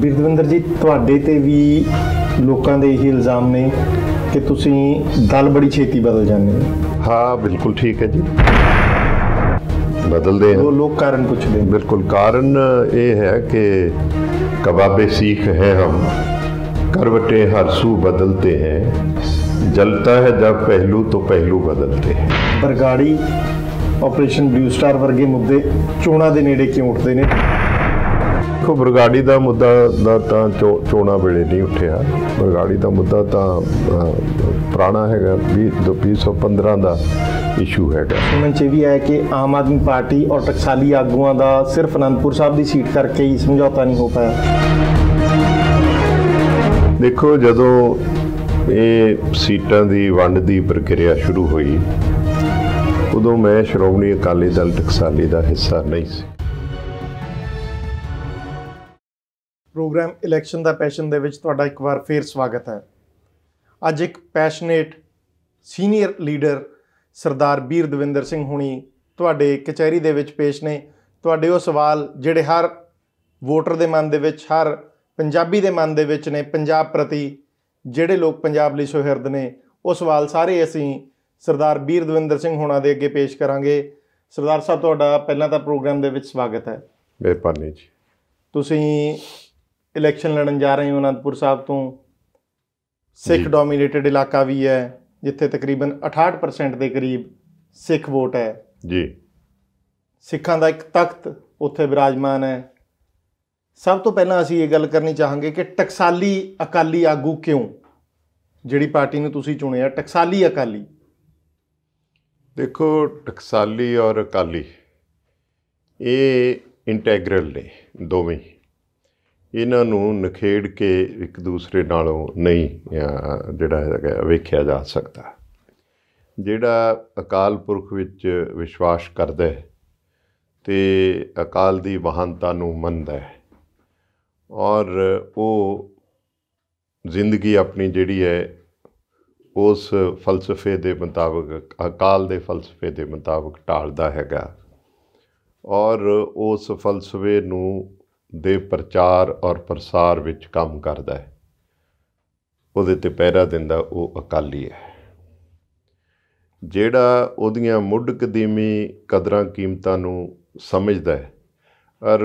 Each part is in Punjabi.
ਬਿਰਦਵਿੰਦਰ ਜੀ ਤੁਹਾਡੇ ਤੇ ਵੀ ਲੋਕਾਂ ਦੇ ਇਹ ਇਲਜ਼ਾਮ ਨੇ ਕਿ ਤੁਸੀਂ ਦਲ ਬੜੀ ਛੇਤੀ ਬਦਲ ਜਾਂਦੇ ਹੋ ਹਾਂ ਬਿਲਕੁਲ ਠੀਕ ਹੈ ਜੀ ਬਦਲਦੇ ਹਨ ਉਹ ਲੋਕ ਕਾਰਨ ਪੁੱਛਦੇ ਬਿਲਕੁਲ ਕਾਰਨ ਇਹ ਹੈ ਕਿ ਕਬਾਬੇ ਸੀਖ ਹੈ ਹਮ करवटे ਹਰ ਸੂ ਬਦਲਤੇ ਹੈ ਜਲਤਾ ਹੈ जब ਪਹਿਲੂ ਤੋਂ ਪਹਿਲੂ ਬਦਲਤੇ ਪਰ ਗਾੜੀ ਆਪਰੇਸ਼ਨ ਬਲੂ ਸਟਾਰ ਵਰਗੇ ਮੁੱਦੇ ਚੋਣਾ ਦੇ ਨੇੜੇ ਕਿਉਂ ਉੱਠਦੇ ਨੇ ਦੇਖੋ ਬਰਗਾੜੀ ਦਾ ਮੁੱਦਾ ਦਾ ਤਾਂ ਚੋਣਾ ਵੇਲੇ ਨਹੀਂ ਉੱਠਿਆ ਬਰਗਾੜੀ ਦਾ ਮੁੱਦਾ ਤਾਂ ਪੁਰਾਣਾ ਹੈਗਾ 2015 ਦਾ ਇਸ਼ੂ ਹੈਗਾ ਸੁਣਨ ਚ ਵੀ ਆਇਆ ਕਿ ਆਮ ਆਦਮੀ ਪਾਰਟੀ ਔਰ ਟਕਸਾਲੀ ਆਗੂਆਂ ਦਾ ਸਿਰਫ ਅਨੰਦਪੁਰ ਸਾਹਿਬ ਦੀ ਸੀਟ ਕਰਕੇ ਹੀ ਸਮਝੌਤਾ ਨਹੀਂ ਹੋ ਪਾਇਆ ਦੇਖੋ ਜਦੋਂ ਇਹ ਸੀਟਾਂ ਦੀ ਵੰਡ ਦੀ ਪ੍ਰਕਿਰਿਆ ਸ਼ੁਰੂ ਹੋਈ ਉਦੋਂ ਮੈਂ ਸ਼੍ਰੋਮਣੀ ਅਕਾਲੀ ਦਲ ਟਕਸਾਲੀ ਦਾ ਹਿੱਸਾ ਨਹੀਂ ਸੀ ਪ੍ਰੋਗਰਾਮ ਇਲੈਕਸ਼ਨ ਦਾ ਪੈਸ਼ਨ ਦੇ ਵਿੱਚ ਤੁਹਾਡਾ ਇੱਕ ਵਾਰ ਫੇਰ ਸਵਾਗਤ ਹੈ ਅੱਜ ਇੱਕ passionate senior leader Sardar Bir Davinder Singh ਹੁਣੀ ਤੁਹਾਡੇ ਕਚਹਿਰੀ ਦੇ ਵਿੱਚ ਪੇਸ਼ ਨੇ ਤੁਹਾਡੇ ਉਹ ਸਵਾਲ ਜਿਹੜੇ ਹਰ ਵੋਟਰ ਦੇ ਮਨ ਦੇ ਵਿੱਚ ਹਰ ਪੰਜਾਬੀ ਦੇ ਮਨ ਦੇ ਵਿੱਚ ਨੇ ਪੰਜਾਬ ਪ੍ਰਤੀ ਜਿਹੜੇ ਲੋਕ ਪੰਜਾਬ ਲਈ ਸੋਹਿਰਦ ਨੇ ਉਹ ਸਵਾਲ ਸਾਰੇ ਅਸੀਂ ਸਰਦਾਰ ਬੀਰ ਦਵਿੰਦਰ ਸਿੰਘ ਹੁਣਾ ਦੇ ਅੱਗੇ ਪੇਸ਼ ਕਰਾਂਗੇ ਸਰਦਾਰ ਸਾਹਿਬ ਤੁਹਾਡਾ ਪਹਿਲਾਂ ਤਾਂ ਪ੍ਰੋਗਰਾਮ ਦੇ ਵਿੱਚ ਸਵਾਗਤ ਹੈ ਮਿਹਰਬਾਨੀ ਜੀ ਤੁਸੀਂ ਇਲੈਕਸ਼ਨ ਲੜਨ ਜਾ ਰਹੇ ਹਾਂ ਅਨੰਦਪੁਰ ਸਾਹਿਬ ਤੋਂ ਸਿੱਖ ਡੋਮੀਨੇਟਿਡ ਇਲਾਕਾ ਵੀ ਹੈ ਜਿੱਥੇ ਤਕਰੀਬਨ 68% ਦੇ ਕਰੀਬ ਸਿੱਖ ਵੋਟ ਹੈ ਜੀ ਸਿੱਖਾਂ ਦਾ ਇੱਕ ਤਖਤ ਉੱਥੇ ਵਿਰਾਜਮਾਨ ਹੈ ਸਭ ਤੋਂ ਪਹਿਲਾਂ ਅਸੀਂ ਇਹ ਗੱਲ ਕਰਨੀ ਚਾਹਾਂਗੇ ਕਿ ਟਕਸਾਲੀ ਅਕਾਲੀ ਆਗੂ ਕਿਉਂ ਜਿਹੜੀ ਪਾਰਟੀ ਨੂੰ ਤੁਸੀਂ ਚੁਣਿਆ ਟਕਸਾਲੀ ਅਕਾਲੀ ਦੇਖੋ ਟਕਸਾਲੀ ਔਰ ਅਕਾਲੀ ਇਹ ਇੰਟੈਗਰਲ ਨੇ ਦੋਵੇਂ ਇਹਨਾਂ ਨੂੰ ਨਖੇੜ ਕੇ ਇੱਕ ਦੂਸਰੇ ਨਾਲੋਂ ਨਹੀਂ ਜਿਹੜਾ ਹੈਗਾ ਵੇਖਿਆ ਜਾ ਸਕਦਾ ਜਿਹੜਾ ਅਕਾਲ ਪੁਰਖ ਵਿੱਚ ਵਿਸ਼ਵਾਸ ਕਰਦਾ ਹੈ ਤੇ ਅਕਾਲ ਦੀ ਮਹਾਨਤਾ ਨੂੰ ਮੰਨਦਾ ਹੈ ਔਰ ਉਹ ਜ਼ਿੰਦਗੀ ਆਪਣੀ ਜਿਹੜੀ ਹੈ ਉਸ ਫਲਸਫੇ ਦੇ ਮੁਤਾਬਕ ਅਕਾਲ ਦੇ ਫਲਸਫੇ ਦੇ ਮੁਤਾਬਕ ਢਾਲਦਾ ਹੈਗਾ ਔਰ ਉਸ ਫਲਸਫੇ ਨੂੰ ਦੇ ਪ੍ਰਚਾਰ ਔਰ ਪ੍ਰਸਾਰ ਵਿੱਚ ਕੰਮ ਕਰਦਾ ਹੈ ਉਹਦੇ ਤੇ ਪਹਿਰਾ ਦਿੰਦਾ ਉਹ ਅਕਾਲੀ ਹੈ ਜਿਹੜਾ ਉਹਦੀਆਂ ਮੁੱਢ ਕਦੀਮੀ ਕਦਰਾਂ ਕੀਮਤਾਂ ਨੂੰ ਸਮਝਦਾ ਹੈ ਔਰ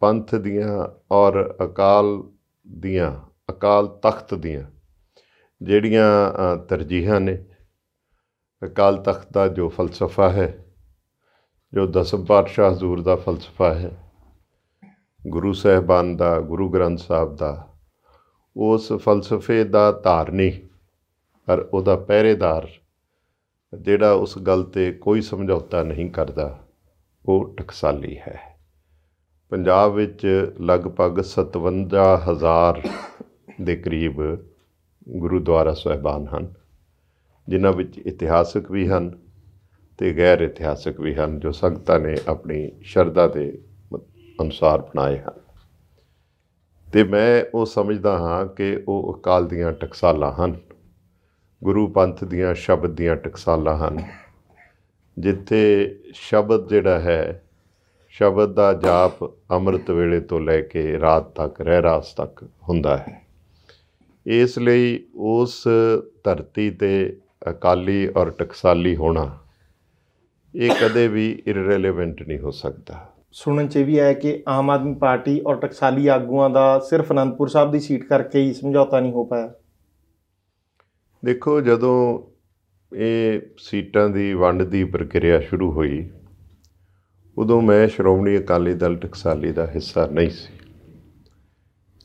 ਪੰਥ ਦੀਆਂ ਔਰ ਅਕਾਲ ਦੀਆਂ ਅਕਾਲ ਤਖਤ ਦੀਆਂ ਜਿਹੜੀਆਂ ਤਰਜੀਹਾਂ ਨੇ ਅਕਾਲ ਤਖਤ ਦਾ ਜੋ ਫਲਸਫਾ ਹੈ ਜੋ ਦਸਮ ਪਾਤਸ਼ਾਹ ਹਜ਼ੂਰ ਦਾ ਫਲਸਫਾ ਹੈ ਗੁਰੂ ਸਾਹਿਬਾਨ ਦਾ ਗੁਰੂ ਗ੍ਰੰਥ ਸਾਹਿਬ ਦਾ ਉਸ ਫਲਸਫੇ ਦਾ ਧਾਰਨੀ ਪਰ ਉਹਦਾ ਪਹਿਰੇਦਾਰ ਜਿਹੜਾ ਉਸ ਗੱਲ ਤੇ ਕੋਈ ਸਮਝੌਤਾ ਨਹੀਂ ਕਰਦਾ ਉਹ ਟਕਸਾਲੀ ਹੈ ਪੰਜਾਬ ਵਿੱਚ ਲਗਭਗ 57000 ਦੇ ਕਰੀਬ ਗੁਰਦੁਆਰਾ ਸਹਿਬਾਨ ਹਨ ਜਿਨ੍ਹਾਂ ਵਿੱਚ ਇਤਿਹਾਸਕ ਵੀ ਹਨ ਤੇ ਗੈਰ ਇਤਿਹਾਸਕ ਵੀ ਹਨ ਜੋ ਸੰਗਤਾਂ ਨੇ ਆਪਣੀ ਸ਼ਰਧਾ ਤੇ ਅਨੁਸਾਰ ਬਣਾਏ ਹਨ ਤੇ ਮੈਂ ਉਹ ਸਮਝਦਾ ਹਾਂ ਕਿ ਉਹ ਅਕਾਲ ਦੀਆਂ ਟਕਸਾਲਾਂ ਹਨ ਗੁਰੂ ਪੰਥ ਦੀਆਂ ਸ਼ਬਦ ਦੀਆਂ ਟਕਸਾਲਾਂ ਹਨ ਜਿੱਥੇ ਸ਼ਬਦ ਜਿਹੜਾ ਹੈ ਸ਼ਬਦ ਦਾ ਜਾਪ ਅੰਮ੍ਰਿਤ ਵੇਲੇ ਤੋਂ ਲੈ ਕੇ ਰਾਤ ਤੱਕ ਰਹਿ ਰਾਸ ਤੱਕ ਹੁੰਦਾ ਹੈ ਇਸ ਲਈ ਉਸ ਧਰਤੀ ਤੇ ਅਕਾਲੀ ਔਰ ਟਕਸਾਲੀ ਹੋਣਾ ਇਹ ਕਦੇ ਵੀ ਇਰਰੇਲੇਵੈਂਟ ਨਹੀਂ ਹੋ ਸਕਦਾ ਸੁਣਨ 'ਚ ਵੀ ਆਇਆ ਕਿ ਆਮ ਆਦਮੀ ਪਾਰਟੀ ਔਰ ਟਕਸਾਲੀ ਆਗੂਆਂ ਦਾ ਸਿਰਫ ਅਨੰਦਪੁਰ ਸਾਹਿਬ ਦੀ ਸੀਟ ਕਰਕੇ ਹੀ ਸਮਝੌਤਾ ਨਹੀਂ ਹੋ ਪਾਇਆ ਦੇਖੋ ਜਦੋਂ ਇਹ ਸੀਟਾਂ ਦੀ ਵੰਡ ਦੀ ਪ੍ਰਕਿਰਿਆ ਸ਼ੁਰੂ ਹੋਈ ਉਦੋਂ ਮੈਂ ਸ਼੍ਰੋਮਣੀ ਅਕਾਲੀ ਦਲ ਟਕਸਾਲੀ ਦਾ ਹਿੱਸਾ ਨਹੀਂ ਸੀ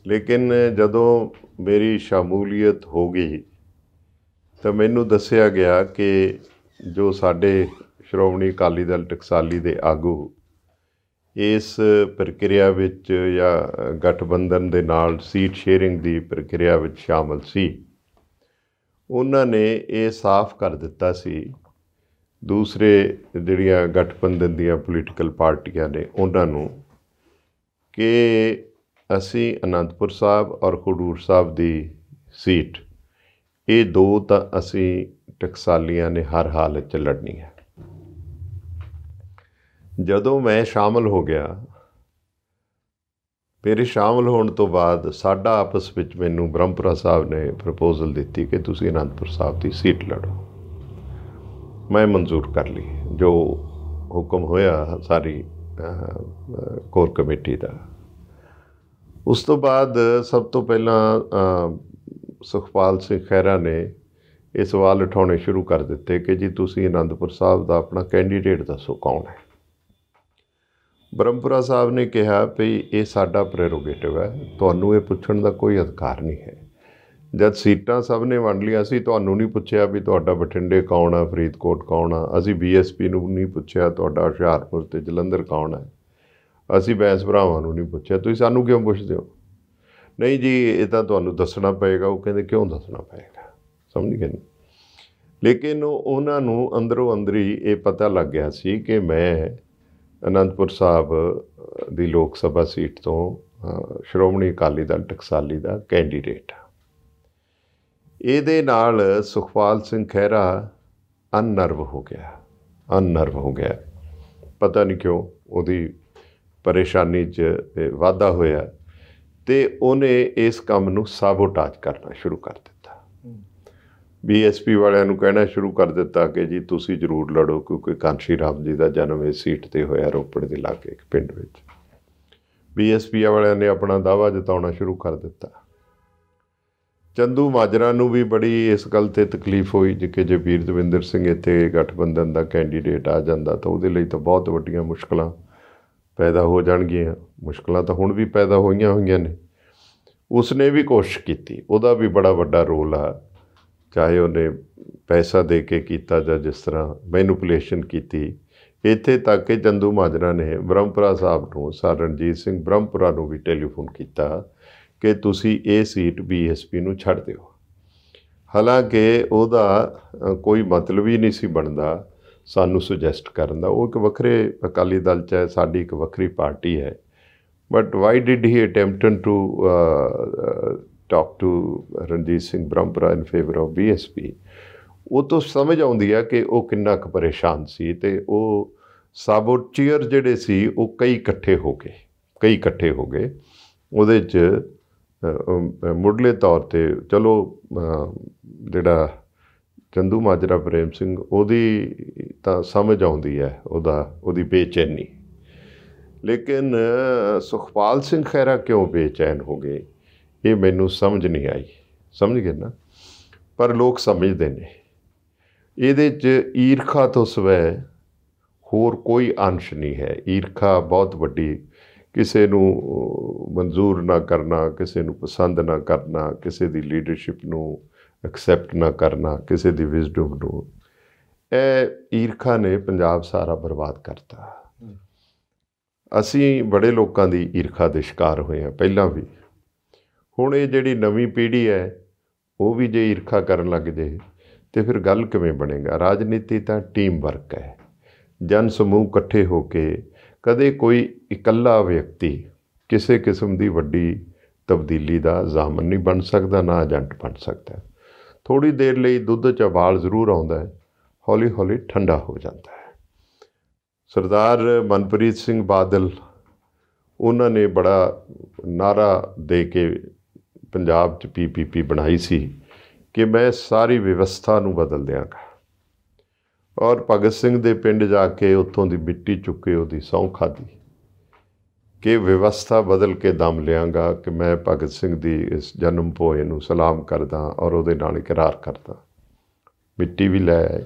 ਲੇਕਿਨ ਜਦੋਂ ਮੇਰੀ ਸ਼ਮੂਲੀਅਤ ਹੋ ਗਈ ਤਾਂ ਮੈਨੂੰ ਦੱਸਿਆ ਗਿਆ ਕਿ ਜੋ ਸਾਡੇ ਸ਼੍ਰੋਮਣੀ ਅਕਾਲੀ ਦਲ ਟਕਸਾਲੀ ਦੇ ਆਗੂ ਇਸ ਪ੍ਰਕਿਰਿਆ ਵਿੱਚ ਜਾਂ ਗਠਬੰਧਨ ਦੇ ਨਾਲ ਸੀਟ ਸ਼ੇਅਰਿੰਗ ਦੀ ਪ੍ਰਕਿਰਿਆ ਵਿੱਚ ਸ਼ਾਮਲ ਸੀ ਉਹਨਾਂ ਨੇ ਇਹ ਸਾਫ਼ ਕਰ ਦਿੱਤਾ ਸੀ ਦੂਸਰੇ ਜਿਹੜੀਆਂ ਗਠਬੰਧਨ ਦੀਆਂ ਪੋਲੀਟੀਕਲ ਪਾਰਟੀਆਂ ਨੇ ਉਹਨਾਂ ਨੂੰ ਕਿ ਅਸੀਂ ਅਨੰਦਪੁਰ ਸਾਹਿਬ ਔਰ ਖਡੂਰ ਸਾਹਿਬ ਦੀ ਸੀਟ ਇਹ ਦੋ ਤਾਂ ਅਸੀਂ ਟਕਸਾਲੀਆਂ ਨੇ ਹਰ ਹਾਲਤ 'ਚ ਲੜਨੀ ਹੈ ਜਦੋਂ ਮੈਂ ਸ਼ਾਮਲ ਹੋ ਗਿਆ ਮੇਰੇ ਸ਼ਾਮਲ ਹੋਣ ਤੋਂ ਬਾਅਦ ਸਾਡਾ ਆਪਸ ਵਿੱਚ ਮੈਨੂੰ ਬ੍ਰਹਮਪੁਰਾ ਸਾਹਿਬ ਨੇ ਪ੍ਰਪੋਜ਼ਲ ਦਿੱਤੀ ਕਿ ਤੁਸੀਂ ਅਨੰਦਪੁਰ ਸਾਹਿਬ ਦੀ ਸੀਟ ਲੜੋ ਮੈਂ ਮਨਜ਼ੂਰ ਕਰ ਲਈ ਜੋ ਹੁਕਮ ਹੋਇਆ ਸਾਰੀ ਕੋਰ ਕਮੇਟੀ ਦਾ ਉਸ ਤੋਂ ਬਾਅਦ ਸਭ ਤੋਂ ਪਹਿਲਾਂ ਸੁਖਪਾਲ ਸਿੰਘ ਖੈਰਾ ਨੇ ਇਹ ਸਵਾਲ ਉਠਾਉਣੇ ਸ਼ੁਰੂ ਕਰ ਦਿੱਤੇ ਕਿ ਜੀ ਤੁਸੀਂ ਅਨੰਦਪੁਰ ਸਾਹਿਬ ਦਾ ਆਪਣਾ ਕੈਂਡੀਡੇਟ ਦੱਸੋ ਕੌਣ ਹੈ ਬ੍ਰਹਮਪੁਰਾ ਸਾਹਿਬ ਨੇ ਕਿਹਾ ਭਈ ਇਹ ਸਾਡਾ ਪ੍ਰੈਰੋਗੇਟਿਵ ਹੈ ਤੁਹਾਨੂੰ ਇਹ ਪੁੱਛਣ ਦਾ ਕੋਈ ਅਧਿਕਾਰ ਨਹੀਂ ਹੈ ਜਦ ਸੀਟਾਂ ਸਭ ਨੇ ਵੰਡ ਲਿਆ ਸੀ ਤੁਹਾਨੂੰ ਨਹੀਂ ਪੁੱਛਿਆ ਵੀ ਤੁਹਾਡਾ ਬਠਿੰਡੇ ਕੌਣ ਆ ਫਰੀਦਕੋਟ ਕੌਣ ਆ ਅਸੀਂ ਬੀਐਸਪੀ ਨੂੰ ਨਹੀਂ ਪੁੱਛਿਆ ਤੁਹਾਡਾ ਹੁਸ਼ਿਆਰਪੁਰ ਤੇ ਜਲੰਧਰ ਕੌਣ ਆ ਅਸੀਂ ਬੈਂਸ ਭਰਾਵਾਂ ਨੂੰ ਨਹੀਂ ਪੁੱਛਿਆ ਤੁਸੀਂ ਸਾਨੂੰ ਕਿਉਂ ਪੁੱਛਦੇ ਹੋ ਨਹੀਂ ਜੀ ਇਹ ਤਾਂ ਤੁਹਾਨੂੰ ਦੱਸਣਾ ਪਏਗਾ ਉਹ ਕਹਿੰਦੇ ਕਿਉਂ ਦੱਸਣਾ ਪਏਗਾ ਸਮਝ ਗਏ ਨਹੀਂ ਲੇਕਿਨ ਉਹਨਾਂ ਨੂੰ ਅੰਦਰੋਂ ਅੰਦਰੀ ਇਹ ਪਤਾ ਲੱਗ ਗਿਆ ਸੀ ਕਿ ਮੈਂ ਅਨੰਦਪੁਰ ਸਾਹਿਬ ਦੀ ਲੋਕ ਸਭਾ ਸੀਟ ਤੋਂ ਸ਼੍ਰੋਮਣੀ ਅਕਾਲੀ ਦਲ ਟਕਸਾਲੀ ਦਾ ਕੈਂਡੀਡੇਟ ਇਹਦੇ ਨਾਲ ਸੁਖਪਾਲ ਸਿੰਘ ਖਹਿਰਾ ਅਨਰਵ ਹੋ ਗਿਆ ਅਨਰਵ ਹੋ ਗਿਆ ਪਤਾ ਨਹੀਂ ਕਿਉਂ ਉਹਦੀ ਪਰੇਸ਼ਾਨੀ 'ਚ ਵਾਧਾ ਹੋਇਆ ਤੇ ਉਹਨੇ ਇਸ ਕੰਮ ਨੂੰ ਸਾਬੋਟਾਜ ਕਰਨਾ ਸ਼ੁਰੂ ਕਰ ਦਿੱਤਾ ਬੀਐਸਪੀ ਵਾਲਿਆਂ ਨੂੰ ਕਹਿਣਾ ਸ਼ੁਰੂ ਕਰ ਦਿੱਤਾ ਕਿ ਜੀ ਤੁਸੀਂ ਜ਼ਰੂਰ ਲੜੋ ਕਿਉਂਕਿ ਕਾਂਸ਼ੀ ਰਾਮ ਜੀ ਦਾ ਜਨਮ ਇਸ ਸੀਟ ਤੇ ਹੋਇਆ ਰੋਪੜ ਦੇ ਲਾਗੇ ਇੱਕ ਪਿੰਡ ਵਿੱਚ ਬੀਐਸਪੀ ਵਾਲਿਆਂ ਨੇ ਆਪਣਾ ਦਾਵਾ ਜਤਾਉਣਾ ਸ਼ੁਰੂ ਕਰ ਦਿੱਤਾ ਚੰਦੂ ਮਾਜਰਾ ਨੂੰ ਵੀ ਬੜੀ ਇਸ ਗੱਲ ਤੇ ਤਕਲੀਫ ਹੋਈ ਕਿ ਜੇ ਵੀਰ ਦਵਿੰਦਰ ਸਿੰਘ ਇੱਥੇ ਗਠਬੰਧਨ ਦਾ ਕੈਂਡੀਡੇਟ ਆ ਜਾਂਦਾ ਤਾਂ ਉਹਦੇ ਲਈ ਤਾਂ ਬਹੁਤ ਵੱਡੀਆਂ ਮੁਸ਼ਕਲਾਂ ਪੈਦਾ ਹੋ ਜਾਣਗੀਆਂ ਮੁਸ਼ਕਲਾਂ ਤਾਂ ਹੁਣ ਵੀ ਪੈਦਾ ਹੋਈਆਂ ਹੋਈਆਂ ਨੇ ਉਸਨੇ ਵੀ ਕੋਸ਼ਿਸ਼ ਕੀਤੀ ਉਹਦਾ ਵੀ ਬੜਾ ਵੱਡਾ ਰੋਲ ਆ ਚਾਹੇ ਉਹਨੇ ਪੈਸਾ ਦੇ ਕੇ ਕੀਤਾ ਜਾਂ ਜਿਸ ਤਰ੍ਹਾਂ ਮੈਨੂਪੂਲੇਸ਼ਨ ਕੀਤੀ ਇੱਥੇ ਤੱਕ ਕਿ ਚੰਦੂ ਮਾਜਰਾ ਨੇ ਬ੍ਰਹਮਪੁਰਾ ਸਾਹਿਬ ਨੂੰ ਸਰਨਜੀਤ ਰਣਜੀਤ ਸਿੰਘ ਬ੍ਰਹਮਪੁਰਾ ਨੂੰ ਵੀ ਟੈਲੀਫੋਨ ਕੀਤਾ ਕਿ ਤੁਸੀਂ ਇਹ ਸੀਟ ਬੀਐਸਪੀ ਨੂੰ ਛੱਡ ਦਿਓ ਹਾਲਾਂਕਿ ਉਹਦਾ ਕੋਈ ਮਤਲਬ ਹੀ ਨਹੀਂ ਸੀ ਬਣਦਾ ਸਾਨੂੰ ਸੁਜੈਸਟ ਕਰਨ ਦਾ ਉਹ ਇੱਕ ਵੱਖਰੇ ਅਕਾਲੀ ਦਲ ਚ ਹੈ ਸਾਡੀ ਇੱਕ ਵੱਖਰੀ ਪਾਰਟੀ ਹੈ but why did he attempt to talk to Ranjit Singh Brahmpura in favour of BSP ਉਹ ਤੋਂ ਸਮਝ ਆਉਂਦੀ ਆ ਕਿ ਉਹ ਕਿੰਨਾ ਕੁ ਪਰੇਸ਼ਾਨ ਸੀ ਤੇ ਉਹ ਸਾਬੋਟੀਅਰ ਜਿਹੜੇ ਸੀ ਉਹ ਕਈ ਇਕੱਠੇ ਹੋ ਗਏ ਕਈ ਇਕੱਠੇ ਹੋ ਗਏ ਉਹਦੇ 'ਚ ਮੁੱਢਲੇ ਤੌਰ ਤੇ ਚਲੋ ਜਿਹੜਾ ਚੰਦੂ ਮਾਜਰਾ ਪ੍ਰੇਮ ਸਿੰਘ ਉਹਦੀ ਤਾਂ ਸਮਝ ਆਉਂਦੀ ਹੈ ਉਹਦਾ ਉਹਦੀ ਬੇਚੈਨੀ ਲੇਕਿਨ ਸੁਖਪਾਲ ਸਿੰਘ ਖੈਰਾ ਕਿਉਂ ਬੇਚੈਨ ਹੋ ਗਏ ਇਹ ਮੈਨੂੰ ਸਮਝ ਨਹੀਂ ਆਈ ਸਮਝ ਗਏ ਨਾ ਪਰ ਲੋਕ ਸਮਝਦੇ ਨੇ ਇਹਦੇ 'ਚ ਈਰਖਾ ਤੋਂ ਸਵੈ ਹੋਰ ਕੋਈ ਅੰਸ਼ ਨਹੀਂ ਹੈ ਈਰਖਾ ਬਹੁਤ ਵੱਡੀ ਕਿਸੇ ਨੂੰ ਮਨਜ਼ੂਰ ਨਾ ਕਰਨਾ ਕਿਸੇ ਨੂੰ ਪਸੰਦ ਨਾ ਕਰਨਾ ਕਿਸੇ ਦੀ ਲੀਡਰਸ਼ਿਪ ਨੂੰ ਐਕਸੈਪਟ ਨਾ ਕਰਨਾ ਕਿਸੇ ਦੀ ਵਿਜ਼ਡਮ ਨੂੰ ਇਹ ਈਰਖਾ ਨੇ ਪੰਜਾਬ ਸਾਰਾ ਬਰਬਾਦ ਕਰਤਾ ਅਸੀਂ ਬੜੇ ਲੋਕਾਂ ਦੀ ਈਰਖਾ ਦੇ ਸ਼ਿਕਾਰ ਹੋਏ ਆ ਪਹਿਲਾਂ ਵੀ ਹੁਣ ਇਹ ਜਿਹੜੀ ਨਵੀਂ ਪੀੜ੍ਹੀ ਹੈ ਉਹ ਵੀ ਜੇ ਈਰਖਾ ਕਰਨ ਲੱਗ ਜੇ ਤੇ ਫਿਰ ਗੱਲ ਕਿਵੇਂ ਬਣੇਗਾ ਰਾਜਨੀਤੀ ਤਾਂ ਟੀਮ ਵਰਕ ਹੈ ਜਨ ਸਮੂਹ ਇਕੱਠੇ ਹੋ ਕੇ ਕਦੇ ਕੋਈ ਇਕੱਲਾ ਵਿਅਕਤੀ ਕਿਸੇ ਕਿਸਮ ਦੀ ਵੱਡੀ ਤਬਦੀਲੀ ਦਾ ਜ਼ਾਮਨ ਨਹੀਂ ਬਣ ਸਕਦਾ ਨਾ ਏਜੰਟ ਬਣ ਸਕਦਾ ਥੋੜੀ ਦੇਰ ਲਈ ਦੁੱਧ ਚ ਵਾਲ ਜ਼ਰੂਰ ਆਉਂਦਾ ਹੈ ਹੌਲੀ ਹੌਲੀ ਠੰਡਾ ਹੋ ਜਾਂਦਾ ਹੈ ਸਰਦਾਰ ਮਨਪ੍ਰੀਤ ਸਿੰਘ ਬਾਦਲ ਉਹਨਾਂ ਨੇ ਬੜਾ ਨਾਰਾ ਦੇ ਕੇ ਪੰਜਾਬ 'ਚ ਪੀਪੀਪੀ ਬਣਾਈ ਸੀ ਕਿ ਮੈਂ ਸਾਰੀ ਵਿਵਸਥਾ ਨੂੰ ਬਦਲ ਦਿਆਂਗਾ ਔਰ ਭਗਤ ਸਿੰਘ ਦੇ ਪਿੰਡ ਜਾ ਕੇ ਉੱਥੋਂ ਦੀ ਮਿੱਟੀ ਚੁੱਕੇ ਉਹਦੀ ਸੌਂ ਖਾਦੀ ਕਿ ਵਿਵਸਥਾ ਬਦਲ ਕੇ ਦਮ ਲਿਆਂਗਾ ਕਿ ਮੈਂ ਭਗਤ ਸਿੰਘ ਦੀ ਇਸ ਜਨਮ ਭੋਏ ਨੂੰ ਸਲਾਮ ਕਰਦਾ ਔਰ ਉਹਦੇ ਨਾਲ ਇਕਰਾਰ ਕਰਦਾ ਮਿੱਟੀ ਵੀ ਲੈ ਆਏ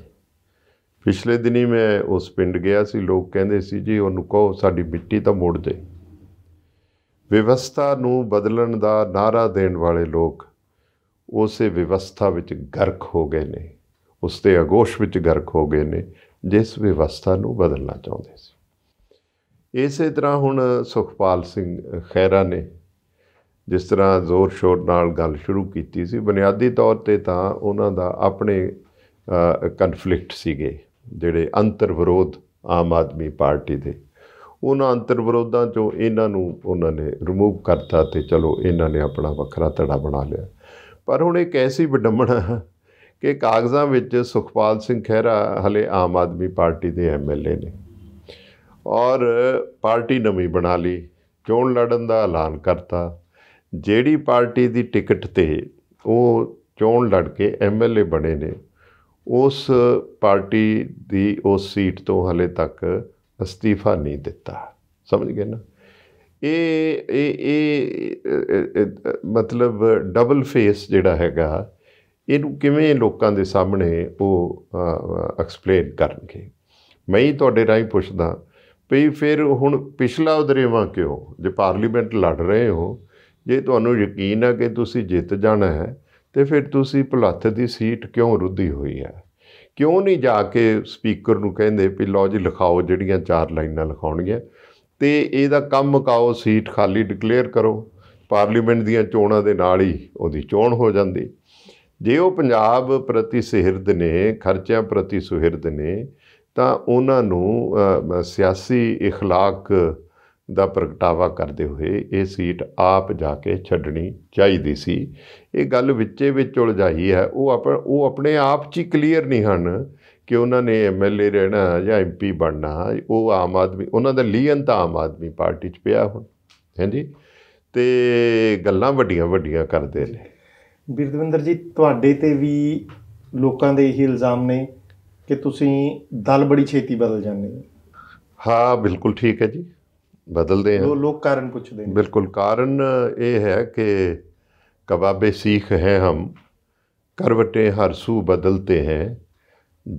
ਪਿਛਲੇ ਦਿਨੀ ਮੈਂ ਉਸ ਪਿੰਡ ਗਿਆ ਸੀ ਲੋਕ ਕਹਿੰਦੇ ਸੀ ਜੀ ਉਹਨੂੰ ਕਹੋ ਸਾਡੀ ਮਿੱਟੀ ਤਾਂ ਮੋੜ ਦੇ ਵਿਵਸਥਾ ਨੂੰ ਬਦਲਣ ਦਾ ਨਾਰਾ ਦੇਣ ਵਾਲੇ ਲੋਕ ਉਸੇ ਵਿਵਸਥਾ ਵਿੱਚ ਗਰਕ ਹੋ ਗਏ ਨੇ ਉਸ ਤੇ ਅਗੋਸ਼ ਵਿੱਚ ਗਰਕ ਹੋ ਗਏ ਨੇ ਜਿਸ ਵਿਵਸਥਾ ਨੂੰ ਬਦਲਣਾ ਚਾਹੁੰਦੇ ਸੀ ਇਸੇ ਤਰ੍ਹਾਂ ਹੁਣ ਸੁਖਪਾਲ ਸਿੰਘ ਖੈਰਾ ਨੇ ਜਿਸ ਤਰ੍ਹਾਂ ਜ਼ੋਰ ਸ਼ੋਰ ਨਾਲ ਗੱਲ ਸ਼ੁਰੂ ਕੀਤੀ ਸੀ ਬੁਨਿਆਦੀ ਤੌਰ ਤੇ ਤਾਂ ਉਹਨਾਂ ਦਾ ਆਪਣੇ ਕਨਫਲਿਕਟ ਸੀਗੇ ਜਿਹੜੇ ਅੰਤਰ ਵਿਰੋਧ ਆਮ ਆਦਮੀ ਪਾਰਟੀ ਦੇ ਉਹਨਾਂ ਅੰਤਰ ਵਿਰੋਧਾਂ ਚੋਂ ਇਹਨਾਂ ਨੂੰ ਉਹਨਾਂ ਨੇ ਰਿਮੂਵ ਕਰਤਾ ਤੇ ਚਲੋ ਇਹਨਾਂ ਨੇ ਆਪਣਾ ਵੱਖਰਾ ਧੜਾ ਬਣਾ ਲਿਆ ਪਰ ਹੁਣ ਇੱਕ ਐਸੀ ਵਿਡੰਬਣਾ ਕਿ ਕਾਗਜ਼ਾਂ ਵਿੱਚ ਸੁਖਪਾਲ ਸਿੰਘ ਖਹਿਰਾ ਹਲੇ ਆਮ ਆਦਮੀ ਪਾਰਟੀ ਦੇ ਐਮਐਲਏ ਨੇ ਔਰ ਪਾਰਟੀ ਨਵੀਂ ਬਣਾ ਲਈ ਚੋਣ ਲੜਨ ਦਾ ਐਲਾਨ ਕਰਤਾ ਜਿਹੜੀ ਪਾਰਟੀ ਦੀ ਟਿਕਟ ਤੇ ਉਹ ਚੋਣ ਲੜ ਕੇ ਐਮਐਲਏ ਬਣੇ ਨੇ ਉਸ ਪਾਰਟੀ ਦੀ ਉਸ ਸੀਟ ਤੋਂ ਹਲੇ ਤੱਕ ਅਸਤੀਫਾ ਨਹੀਂ ਦਿੱਤਾ ਸਮਝ ਗਏ ਨਾ ਇਹ ਇਹ ਇਹ ਮਤਲਬ ਡਬਲ ਫੇਸ ਜਿਹੜਾ ਹੈਗਾ ਇਹਨੂੰ ਕਿਵੇਂ ਲੋਕਾਂ ਦੇ ਸਾਹਮਣੇ ਉਹ ਐਕਸਪਲੇਨ ਕਰਨਗੇ ਮੈਂ ਹੀ ਤੁਹਾਡੇ ਰਾਹੀਂ ਪੁੱਛਦਾ ਵੀ ਫਿਰ ਹੁਣ ਪਿਛਲਾ ਉਦਰੇਵਾ ਕਿਉਂ ਜੇ ਪਾਰਲੀਮੈਂਟ ਲੜ ਰਹੇ ਹੋ ਜੇ ਤੁਹਾਨੂੰ ਯਕੀਨ ਹੈ ਕਿ ਤੁਸੀਂ ਜਿੱਤ ਜਾਣਾ ਹੈ ਤੇ ਫਿਰ ਤੁਸੀਂ ਭੁਲੱਥ ਦੀ ਸੀਟ ਕਿਉਂ ਰੁੱਧੀ ਹੋਈ ਹੈ ਕਿਉਂ ਨਹੀਂ ਜਾ ਕੇ ਸਪੀਕਰ ਨੂੰ ਕਹਿੰਦੇ ਵੀ ਲਓ ਜੀ ਲਿਖਾਓ ਜਿਹੜੀਆਂ ਚਾਰ ਲਾਈਨਾਂ ਲਿਖਾਉਣੀਆਂ ਤੇ ਇਹਦਾ ਕੰਮ ਮਕਾਓ ਸੀਟ ਖਾਲੀ ਡਿਕਲੇਅਰ ਕਰੋ ਪਾਰਲੀਮੈਂਟ ਦੀਆਂ ਚੋਣਾਂ ਦੇ ਨਾਲ ਹੀ ਉਹਦੀ ਚੋਣ ਹੋ ਜਾਂਦੀ ਜੇ ਉਹ ਪੰਜਾਬ ਪ੍ਰਤੀ ਸਿਹਰਦ ਨੇ ਖਰਚਿਆਂ ਪ੍ਰਤੀ ਸੁਹਿਰਦ ਨੇ ਤਾਂ ਉਹਨਾਂ ਨੂੰ ਸਿਆਸੀ اخلاق ਦਾ ਪ੍ਰਗਟਾਵਾ ਕਰਦੇ ਹੋਏ ਇਹ ਸੀਟ ਆਪ ਜਾ ਕੇ ਛੱਡਣੀ ਚਾਹੀਦੀ ਸੀ ਇਹ ਗੱਲ ਵਿੱਚੇ ਵਿੱਚ ਉਲਝਾਈ ਹੈ ਉਹ ਆਪ ਉਹ ਆਪਣੇ ਆਪ 'ਚ ਹੀ ਕਲੀਅਰ ਨਹੀਂ ਹਨ ਕਿ ਉਹਨਾਂ ਨੇ ਐਮਐਲਏ ਰਹਿਣਾ ਜਾਂ ਐਮਪੀ ਬਣਨਾ ਉਹ ਆਮ ਆਦਮੀ ਉਹਨਾਂ ਦਾ ਲੀਨ ਤਾਂ ਆਮ ਆਦਮੀ ਪਾਰਟੀ 'ਚ ਪਿਆ ਹੁਣ ਹਾਂਜੀ ਤੇ ਗੱਲਾਂ ਵੱਡੀਆਂ ਵੱਡੀਆਂ ਕਰਦੇ ਨੇ ਬਿਰਦਵਿੰਦਰ ਜੀ ਤੁਹਾਡੇ ਤੇ ਵੀ ਲੋਕਾਂ ਦੇ ਇਹੀ ਇਲਜ਼ਾਮ ਨੇ ਕਿ ਤੁਸੀਂ ਦਲ ਬੜੀ ਛੇਤੀ ਬਦਲ ਜਾਂਦੇ ਹਾਂ ਬਿਲਕੁਲ ਠੀਕ ਹੈ ਜੀ ਬਦਲਦੇ ਉਹ ਲੋਕ ਕਾਰਨ ਪੁੱਛਦੇ ਨੇ ਬਿਲਕੁਲ ਕਾਰਨ ਇਹ ਹੈ ਕਿ ਕਬਾਬੇ ਸੀਖ ਹੈ ਹਮ ਕਰਵਟੇ ਹਰ ਸੂ ਬਦਲਤੇ ਹੈ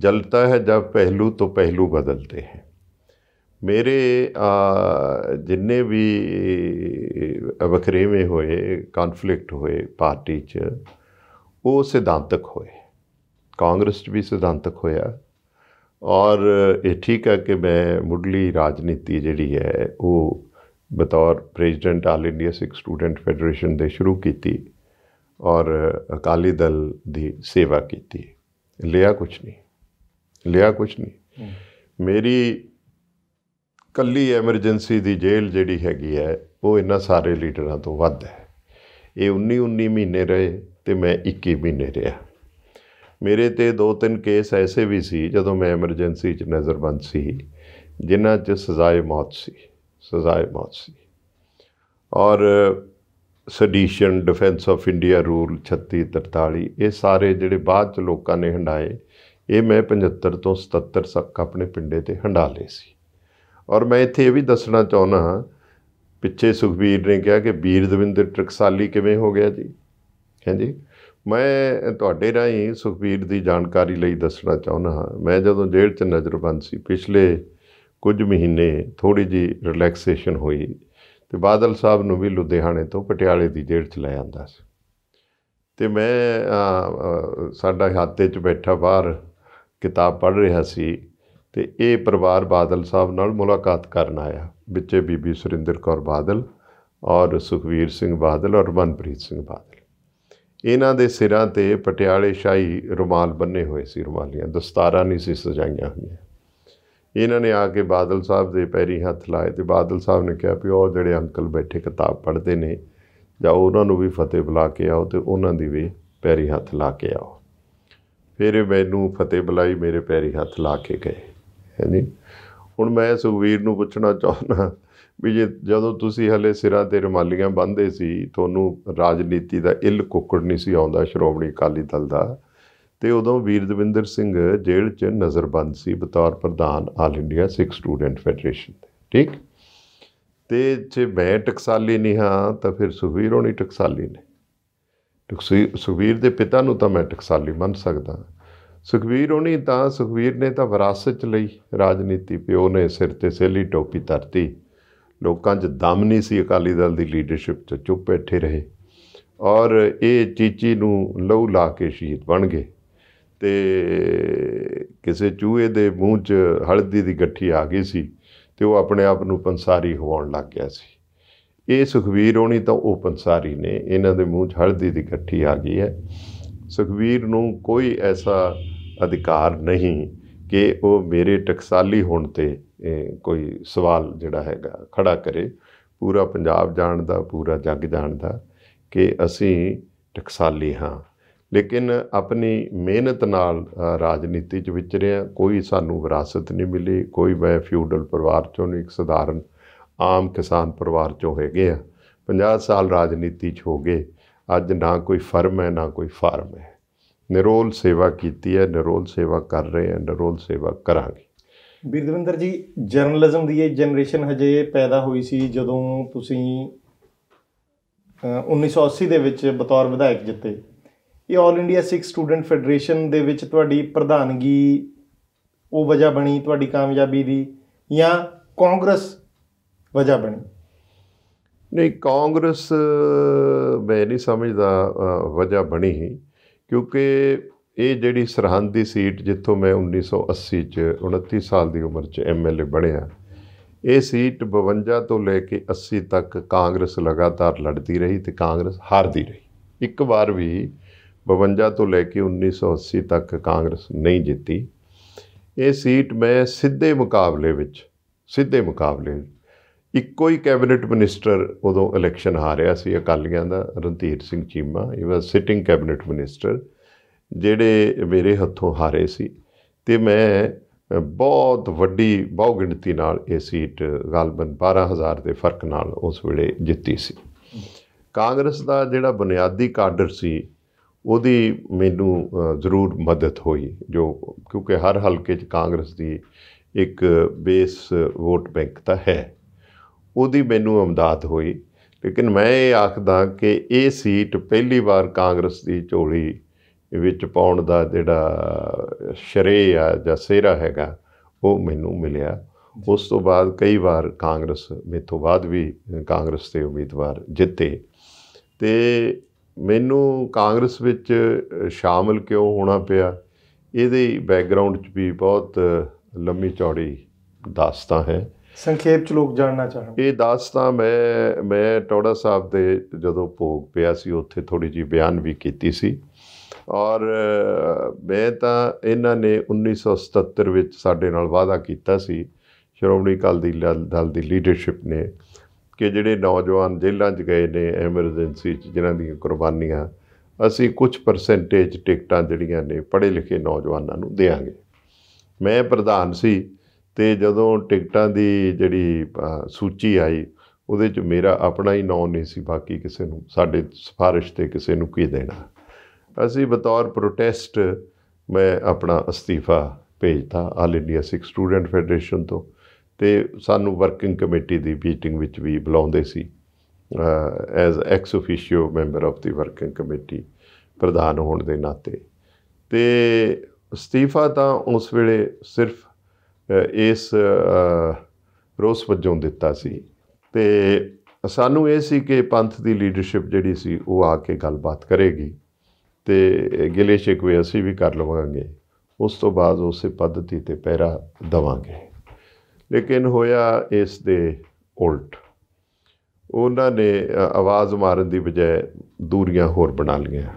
ਜਲਤਾ ਹੈ ਜਬ ਪਹਿਲੂ ਤੋਂ ਪਹਿਲੂ ਬਦਲਤੇ ਹੈ ਮੇਰੇ ਜਿੰਨੇ ਵੀ ਵਖਰੇਵੇਂ ਹੋਏ ਕਨਫਲਿਕਟ ਹੋਏ ਪਾਰਟੀ 'ਚ ਉਹ ਸਿਧਾਂਤਕ ਹੋਏ ਕਾਂਗਰਸ 'ਚ ਵੀ ਸਿਧਾਂਤਕ ਹੋਇਆ ਔਰ ਇਹ ਠੀਕ ਹੈ ਕਿ ਮੈਂ ਮੁੱਢਲੀ ਰਾਜਨੀਤੀ ਜਿਹੜੀ ਹੈ ਉਹ ਬਤੌਰ president all India Sikh student federation ਦੇ ਸ਼ੁਰੂ ਕੀਤੀ ਔਰ ਅਕਾਲੀ ਦਲ ਦੀ ਸੇਵਾ ਕੀਤੀ ਲਿਆ ਕੁਝ ਨਹੀਂ ਲਿਆ ਕੁਝ ਨਹੀਂ ਮੇਰੀ ਕੱਲੀ ਐਮਰਜੈਂਸੀ ਦੀ ਜੇਲ੍ਹ ਜਿਹੜੀ ਹੈਗੀ ਹੈ ਉਹ ਇਹਨਾਂ ਸਾਰੇ ਲੀਡਰਾਂ ਤੋਂ ਵੱਧ ਹੈ ਇਹ 19 19 ਮਹੀਨੇ ਰਹੇ ਤੇ ਮੈਂ 21 ਮਹੀਨੇ ਰਿਹਾ ਮੇਰੇ ਤੇ ਦੋ ਤਿੰਨ ਕੇਸ ਐਸੇ ਵੀ ਸੀ ਜਦੋਂ ਮੈਂ ਐਮਰਜੈਂਸੀ 'ਚ ਨਜ਼ਰਬੰਦ ਸੀ ਜਿਨ੍ਹਾਂ 'ਚ ਸਜ਼ਾਏ ਮੌਤ ਸੀ ਸਜ਼ਾਏ ਮੌਤ ਸੀ ਔਰ sedition defence of India rule 36 43 ਇਹ ਸਾਰੇ ਜਿਹੜੇ ਬਾਅਦ 'ਚ ਲੋਕਾਂ ਨੇ ਹੰਡਾਏ ਇਹ ਮੈਂ 75 ਤੋਂ 77 ਤੱਕ ਆਪਣੇ ਪਿੰਡੇ ਤੇ ਹੰਡਾ ਲਏ ਸੀ ਔਰ ਮੈਂ ਇੱਥੇ ਇਹ ਵੀ ਦੱਸਣਾ ਚਾਹੁੰਦਾ ਪਿੱਛੇ ਸੁਖਬੀਰ ਨੇ ਕਿਹਾ ਕਿ ਬੀਰਦਵਿੰਦਰ ਦਵਿੰਦਰ ਟਰਕਸਾਲੀ ਕਿਵੇਂ ਹੋ ਗਿਆ ਜੀ ਹਾਂਜੀ ਮੈਂ ਤੁਹਾਡੇ ਰਾਹੀਂ ਸੁਖਬੀਰ ਦੀ ਜਾਣਕਾਰੀ ਲਈ ਦੱਸਣਾ ਚਾਹੁੰਦਾ ਹਾਂ ਮੈਂ ਜਦੋਂ ਜੇਲ੍ਹ 'ਚ ਨਜ਼ਰਬੰਦ ਸੀ ਪਿਛਲੇ ਕੁਝ ਮਹੀਨੇ ਥੋੜੀ ਜੀ ਰਿਲੈਕਸੇਸ਼ਨ ਹੋਈ ਤੇ ਬਾਦਲ ਸਾਹਿਬ ਨੂੰ ਵੀ ਲੁਧਿਆਣੇ ਤੋਂ ਪਟਿਆਲੇ ਦੀ ਜੇਲ੍ਹ 'ਚ ਲੈ ਆਂਦਾ ਸੀ ਤੇ ਮੈਂ ਸਾਡਾ ਹੱਥੇ 'ਚ ਬੈਠਾ ਬਾਹਰ ਕਿਤਾਬ ਪੜ੍ਹ ਰਿਹਾ ਸੀ ਤੇ ਇਹ ਪਰਿਵਾਰ ਬਾਦਲ ਸਾਹਿਬ ਨਾਲ ਮੁਲਾਕਾਤ ਕਰਨ ਆਇਆ ਵਿੱਚੇ ਬੀਬੀ ਸੁਰਿੰਦਰ ਕੌਰ ਬਾਦਲ ਔਰ ਸੁਖਵੀਰ ਸਿੰਘ ਬਾਦਲ ਔਰ ਮਨਪ੍ਰੀਤ ਸਿੰਘ ਬਾਦਲ ਇਹਨਾਂ ਦੇ ਸਿਰਾਂ ਤੇ ਪਟਿਆਲੇ ਸ਼ਾਹੀ ਰੁਮਾਲ ਬੰਨੇ ਹੋਏ ਸੀ ਰੁਮਾਲੀਆਂ ਦਸਤਾਰਾਂ ਨਹੀਂ ਸੀ ਸਜਾਈਆਂ ਹੋਈਆਂ ਇਹਨਾਂ ਨੇ ਆ ਕੇ ਬਾਦਲ ਸਾਹਿਬ ਦੇ ਪੈਰੀ ਹੱਥ ਲਾਏ ਤੇ ਬਾਦਲ ਸਾਹਿਬ ਨੇ ਕਿਹਾ ਵੀ ਉਹ ਜਿਹੜੇ ਅੰਕਲ ਬੈਠੇ ਕਿਤਾਬ ਪੜ੍ਹਦੇ ਨੇ ਜਾਂ ਉਹਨਾਂ ਨੂੰ ਵੀ ਫਤਿਹ ਬੁਲਾ ਕੇ ਆਓ ਤੇ ਉਹਨਾਂ ਦੀ ਵੀ ਪੈਰੀ ਹੱਥ ਲਾ ਕੇ ਆਓ ਫਿਰ ਮੈਨੂੰ ਫਤਿਹ ਬੁਲਾਈ ਮੇਰੇ ਪੈਰੀ ਹੱਥ ਲਾ ਕੇ ਗਏ ਹਾਂਜੀ ਹੁਣ ਮੈਂ ਸੁਖਵੀਰ ਨੂੰ ਪੁੱਛਣਾ ਚਾਹੁੰਦਾ ਵੀ ਜੇ ਜਦੋਂ ਤੁਸੀਂ ਹਲੇ ਸਿਰਾਂ ਤੇ ਰੁਮਾਲੀਆਂ ਬੰਨਦੇ ਸੀ ਤੁਹਾਨੂੰ ਰਾਜਨੀਤੀ ਦਾ ਇਲ ਕੁੱਕੜ ਨਹੀਂ ਸੀ ਆਉਂਦਾ ਸ਼੍ਰੋਮਣੀ ਅਕਾਲੀ ਦਲ ਦਾ ਤੇ ਉਦੋਂ ਵੀਰ ਦਵਿੰਦਰ ਸਿੰਘ ਜੇਲ੍ਹ 'ਚ ਨਜ਼ਰਬੰਦ ਸੀ ਬਤੌਰ ਪ੍ਰਧਾਨ all India Sikh student federation ਠੀਕ ਤੇ ਜੇ ਮੈਂ ਟਕਸਾਲੀ ਨਹੀਂ ਹਾਂ ਤਾਂ ਫਿਰ ਸੁਖਵੀਰ ਹੋਣੀ ਟਕਸਾਲੀ ਨੇ ਸੁਖਵੀਰ ਦੇ ਪਿਤਾ ਨੂੰ ਤਾਂ ਮੈਂ ਟਕਸਾਲੀ ਮੰਨ ਸਕਦਾ ਸੁਖਵੀਰ ਹੋਣੀ ਤਾਂ ਸੁਖਵੀਰ ਨੇ ਤਾਂ ਵਿਰਾਸਤ ਚ ਲਈ ਰਾਜਨੀਤੀ ਪਿਓ ਨੇ ਸਿਰ ਤੇ ਸੇਲੀ ਟੋਪੀ ਧਰਤੀ ਲੋਕਾਂ 'ਚ ਦਮ ਨਹੀਂ ਸੀ ਅਕਾਲੀ ਦਲ ਦੀ ਲੀਡਰਸ਼ਿਪ 'ਚ ਚੁੱਪ ਬੈਠੇ ਰਹੇ ਔਰ ਇਹ ਚੀਚੀ ਨੂੰ ਲਹੂ ਲਾ ਕੇ ਸ਼ਹੀਦ ਬਣ ਗਏ ਤੇ ਕਿਸੇ ਚੂਹੇ ਦੇ ਮੂੰਹ 'ਚ ਹਲਦੀ ਦੀ ਗੱਠੀ ਆ ਗਈ ਸੀ ਤੇ ਉਹ ਆਪਣੇ ਆਪ ਨੂੰ ਪੰਸਾਰੀ ਹੋਣ ਲੱਗ ਗਿਆ ਸੀ ਇਹ ਸੁਖਵੀਰ ਹੋਣੀ ਤਾਂ ਉਹ ਪੰਸਾਰੀ ਨੇ ਇਹਨਾਂ ਦੇ ਮੂੰਹ 'ਚ ਹਲਦੀ ਦੀ ਗੱਠੀ ਆ ਗਈ ਹੈ ਸੁਖਵੀਰ ਨੂੰ ਕੋਈ ਐਸਾ ਅਧਿਕਾਰ ਨਹੀਂ ਕਿ ਉਹ ਮੇਰੇ ਟਕਸਾਲੀ ਹੋਣ ਤੇ ਕੋਈ ਸਵਾਲ ਜਿਹੜਾ ਹੈਗਾ ਖੜਾ ਕਰੇ ਪੂਰਾ ਪੰਜਾਬ ਜਾਣ ਦਾ ਪੂਰਾ ਜੱਗ ਜਾਣ ਦਾ ਕਿ ਅਸੀਂ ਟਕਸਾਲੀ ਹਾਂ ਲੇਕਿਨ ਆਪਣੀ ਮਿਹਨਤ ਨਾਲ ਰਾਜਨੀਤੀ 'ਚ ਵਿਚਰਿਆ ਕੋਈ ਸਾਨੂੰ ਵਿਰਾਸਤ ਨਹੀਂ ਮਿਲੀ ਕੋਈ ਬੈ ਫਿਊਡਲ ਪਰਿਵਾਰ 'ਚੋਂ ਨਹੀਂ ਇੱਕ ਸਧਾਰਨ ਆਮ ਕਿਸਾਨ ਪਰਿਵਾਰ 'ਚੋਂ ਹੈਗੇ ਆ 50 ਸਾਲ ਰਾਜਨੀਤੀ 'ਚ ਹੋ ਗਏ ਅੱਜ ਨਾ ਕੋਈ ਫਰਮ ਹੈ ਨਾ ਕੋਈ ਫਾਰਮ ਹੈ ਨਿਰੋਲ ਸੇਵਾ ਕੀਤੀ ਹੈ ਨਿਰੋਲ ਸੇਵਾ ਕਰ ਰਹੇ ਹਾਂ ਨਿਰੋਲ ਸੇਵਾ ਕਰਾਂਗੇ ਦਵਿੰਦਰ ਜੀ ਜਰਨਲਿਜ਼ਮ ਦੀ ਇਹ ਜਨਰੇਸ਼ਨ ਹਜੇ ਪੈਦਾ ਹੋਈ ਸੀ ਜਦੋਂ ਤੁਸੀਂ 1980 ਦੇ ਵਿੱਚ ਬਤੌਰ ਵਿਧਾਇਕ ਜਿੱਤੇ ਇਹ 올 ਇੰਡੀਆ 6 ਸਟੂਡੈਂਟ ਫੈਡਰੇਸ਼ਨ ਦੇ ਵਿੱਚ ਤੁਹਾਡੀ ਪ੍ਰਧਾਨਗੀ ਉਹ ਵਜ੍ਹਾ ਬਣੀ ਤੁਹਾਡੀ ਕਾਮਯਾਬੀ ਦੀ ਜਾਂ ਕਾਂਗਰਸ ਵਜ੍ਹਾ ਬਣੀ ਨਹੀਂ ਕਾਂਗਰਸ ਮੈਂ ਨਹੀਂ ਸਮਝਦਾ ਵਜ੍ਹਾ ਬਣੀ ਕਿਉਂਕਿ ਇਹ ਜਿਹੜੀ ਸਰਹੰਦ ਦੀ ਸੀਟ ਜਿੱਥੋਂ ਮੈਂ 1980 ਚ 29 ਸਾਲ ਦੀ ਉਮਰ ਚ ਐਮਐਲਏ ਬਣਿਆ ਇਹ ਸੀਟ 52 ਤੋਂ ਲੈ ਕੇ 80 ਤੱਕ ਕਾਂਗਰਸ ਲਗਾਤਾਰ ਲੜਦੀ ਰਹੀ ਤੇ ਕਾਂਗਰਸ ਹਾਰਦੀ ਰਹੀ ਇੱਕ ਵਾਰ ਵੀ 52 ਤੋਂ ਲੈ ਕੇ 1980 ਤੱਕ ਕਾਂਗਰਸ ਨਹੀਂ ਜਿੱਤੀ ਇਹ ਸੀਟ ਮੈਂ ਸਿੱਧੇ ਮੁਕਾਬਲੇ ਵਿੱਚ ਸਿੱਧੇ ਮੁਕਾਬਲੇ ਇੱਕੋ ਹੀ ਕੈਬਨਿਟ ਮਿਨਿਸਟਰ ਉਦੋਂ ਇਲੈਕਸ਼ਨ ਹਾਰਿਆ ਸੀ ਅਕਾਲੀਆਂ ਦਾ ਰਣਧੀਰ ਸਿੰਘ ਚੀਮਾ ਇਹ ਵਾਸ ਸਿਟਿੰਗ ਕੈਬਨਿਟ ਮਿਨਿਸਟਰ ਜਿਹੜੇ ਮੇਰੇ ਹੱਥੋਂ ਹਾਰੇ ਸੀ ਤੇ ਮੈਂ ਬਹੁਤ ਵੱਡੀ ਬਹੁ ਗਿਣਤੀ ਨਾਲ ਇਹ ਸੀਟ ਗਾਲਬਨ 12000 ਦੇ ਫਰਕ ਨਾਲ ਉਸ ਵੇਲੇ ਜਿੱਤੀ ਸੀ ਕਾਂਗਰਸ ਦਾ ਜਿਹੜਾ ਬੁਨਿਆਦੀ ਕਾਡਰ ਸੀ ਉਹਦੀ ਮੈਨੂੰ ਜ਼ਰੂਰ ਮਦਦ ਹੋਈ ਜੋ ਕਿਉਂਕਿ ਹਰ ਹਲਕੇ 'ਚ ਕਾਂਗਰਸ ਦੀ ਇੱਕ ਬੇਸ ਵੋਟ ਬੈਂਕ ਤਾਂ ਹੈ ਉਹਦੀ ਮੈਨੂੰ ਅਮਦਾਦ ਹੋਈ ਲੇਕਿਨ ਮੈਂ ਇਹ ਆਖਦਾ ਕਿ ਇਹ ਸੀਟ ਪਹਿਲੀ ਵਾਰ ਕਾਂਗਰਸ ਦੀ ਝੋਲੀ ਵਿੱਚ ਪਾਉਣ ਦਾ ਜਿਹੜਾ ਸ਼ਰੇ ਆ ਜਾਂ ਸੇਰਾ ਹੈਗਾ ਉਹ ਮੈਨੂੰ ਮਿਲਿਆ ਉਸ ਤੋਂ ਬਾਅਦ ਕਈ ਵਾਰ ਕਾਂਗਰਸ ਮੇਥੋਂ ਬਾਅਦ ਵੀ ਕਾਂਗਰਸ ਦੇ ਉਮੀਦਵਾਰ ਜਿੱਤੇ ਤੇ ਮੈਨੂੰ ਕਾਂਗਰਸ ਵਿੱਚ ਸ਼ਾਮਲ ਕਿਉਂ ਹੋਣਾ ਪਿਆ ਇਹਦੇ ਬੈਕਗ੍ਰਾਉਂਡ 'ਚ ਵੀ ਬਹੁਤ ਲੰਮੀ ਚੌੜੀ ਦਾਸਤਾ ਹੈ ਸੰਖੇਪ ਚ ਲੋਕ ਜਾਣਨਾ ਚਾਹਣ ਇਹ ਦਾਸਤਾਂ ਮੈਂ ਮੈਂ ਟੋੜਾ ਸਾਹਿਬ ਦੇ ਜਦੋਂ ਭੋਗ ਪਿਆ ਸੀ ਉੱਥੇ ਥੋੜੀ ਜੀ ਬਿਆਨ ਵੀ ਕੀਤੀ ਸੀ ਔਰ ਮੈਂ ਤਾਂ ਇਹਨਾਂ ਨੇ 1977 ਵਿੱਚ ਸਾਡੇ ਨਾਲ ਵਾਅਦਾ ਕੀਤਾ ਸੀ ਸ਼੍ਰੋਮਣੀ ਅਕਾਲੀ ਦਲ ਦੀ ਲੀਡਰਸ਼ਿਪ ਨੇ ਕਿ ਜਿਹੜੇ ਨੌਜਵਾਨ ਜੇਲ੍ਹਾਂ 'ਚ ਗਏ ਨੇ ਐਮਰਜੈਂਸੀ 'ਚ ਜਿਨ੍ਹਾਂ ਦੀਆਂ ਕੁਰਬਾਨੀਆਂ ਅਸੀਂ ਕੁਝ ਪਰਸੈਂਟੇਜ ਟਿਕਟਾਂ ਜਿਹੜੀਆਂ ਨੇ ਪੜ੍ਹੇ ਲਿਖੇ ਨੌਜਵਾਨਾਂ ਨੂੰ ਦੇਾਂਗੇ ਮੈਂ ਪ੍ਰਧਾਨ ਸੀ ਤੇ ਜਦੋਂ ਟਿਕਟਾਂ ਦੀ ਜਿਹੜੀ ਸੂਚੀ ਆਈ ਉਹਦੇ 'ਚ ਮੇਰਾ ਆਪਣਾ ਹੀ ਨਾਮ ਨਹੀਂ ਸੀ ਬਾਕੀ ਕਿਸੇ ਨੂੰ ਸਾਡੇ ਸਿਫਾਰਿਸ਼ 'ਤੇ ਕਿਸੇ ਨੂੰ ਕੀ ਦੇਣਾ ਅਸੀਂ ਬਤੌਰ ਪ੍ਰੋਟੈਸਟ ਮੈਂ ਆਪਣਾ ਅਸਤੀਫਾ ਭੇਜਤਾ all India Sikh student federation ਤੋਂ ਤੇ ਸਾਨੂੰ ਵਰਕਿੰਗ ਕਮੇਟੀ ਦੀ ਮੀਟਿੰਗ ਵਿੱਚ ਵੀ ਬੁਲਾਉਂਦੇ ਸੀ as ex officio member of the working committee ਪ੍ਰਧਾਨ ਹੋਣ ਦੇ ਨਾਤੇ ਤੇ ਅਸਤੀਫਾ ਤਾਂ ਉਸ ਵੇਲੇ ਸਿਰਫ ਇਸ ਰੋਸ ਵਜੋਂ ਦਿੱਤਾ ਸੀ ਤੇ ਸਾਨੂੰ ਇਹ ਸੀ ਕਿ ਪੰਥ ਦੀ ਲੀਡਰਸ਼ਿਪ ਜਿਹੜੀ ਸੀ ਉਹ ਆ ਕੇ ਗੱਲਬਾਤ ਕਰੇਗੀ ਤੇ ਗਿਲੇ ਸ਼ਿਕਵੇ ਅਸੀਂ ਵੀ ਕਰ ਲਵਾਂਗੇ ਉਸ ਤੋਂ ਬਾਅਦ ਉਸੇ ਪੱਧਤੀ ਤੇ ਪਹਿਰਾ ਦਵਾਂਗੇ ਲੇਕਿਨ ਹੋਇਆ ਇਸ ਦੇ ਉਲਟ ਉਹਨਾਂ ਨੇ ਆਵਾਜ਼ ਮਾਰਨ ਦੀ ਬਜਾਏ ਦੂਰੀਆਂ ਹੋਰ ਬਣਾ ਲਈਆਂ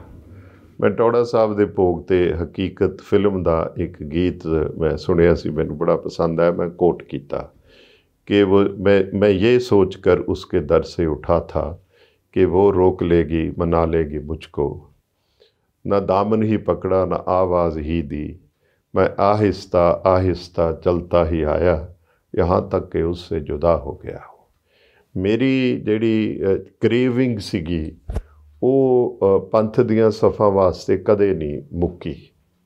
ਮੈਂ ਮੈਟੋੜਾ ਸਾਹਿਬ ਦੇ ਭੋਗ ਤੇ ਹਕੀਕਤ ਫਿਲਮ ਦਾ ਇੱਕ ਗੀਤ ਮੈਂ ਸੁਣਿਆ ਸੀ ਮੈਨੂੰ ਬੜਾ ਪਸੰਦ ਆਇਆ ਮੈਂ ਕੋਟ ਕੀਤਾ ਕਿ ਉਹ ਮੈਂ ਮੈਂ ਇਹ ਸੋਚ ਕਰ ਉਸਕੇ ਦਰ ਸੇ ਉਠਾ ਥਾ ਕਿ ਉਹ ਰੋਕ ਲੇਗੀ ਮਨਾ ਲੇਗੀ ਮੁਝ ਕੋ ਨਾ ਦਾਮਨ ਹੀ ਪਕੜਾ ਨਾ ਆਵਾਜ਼ ਹੀ ਦੀ ਮੈਂ ਆਹਿਸਤਾ ਆਹਿਸਤਾ ਚਲਤਾ ਹੀ ਆਇਆ ਯਹਾਂ ਤੱਕ ਕਿ ਉਸ ਸੇ ਜੁਦਾ ਹੋ ਗਿਆ ਮੇਰੀ ਜਿਹੜੀ ਕਰੇਵਿੰਗ ਸੀਗੀ ਉਹ ਪੰਥ ਦੀਆਂ ਸਫਾਂ ਵਾਸਤੇ ਕਦੇ ਨਹੀਂ ਮੁੱਕੀ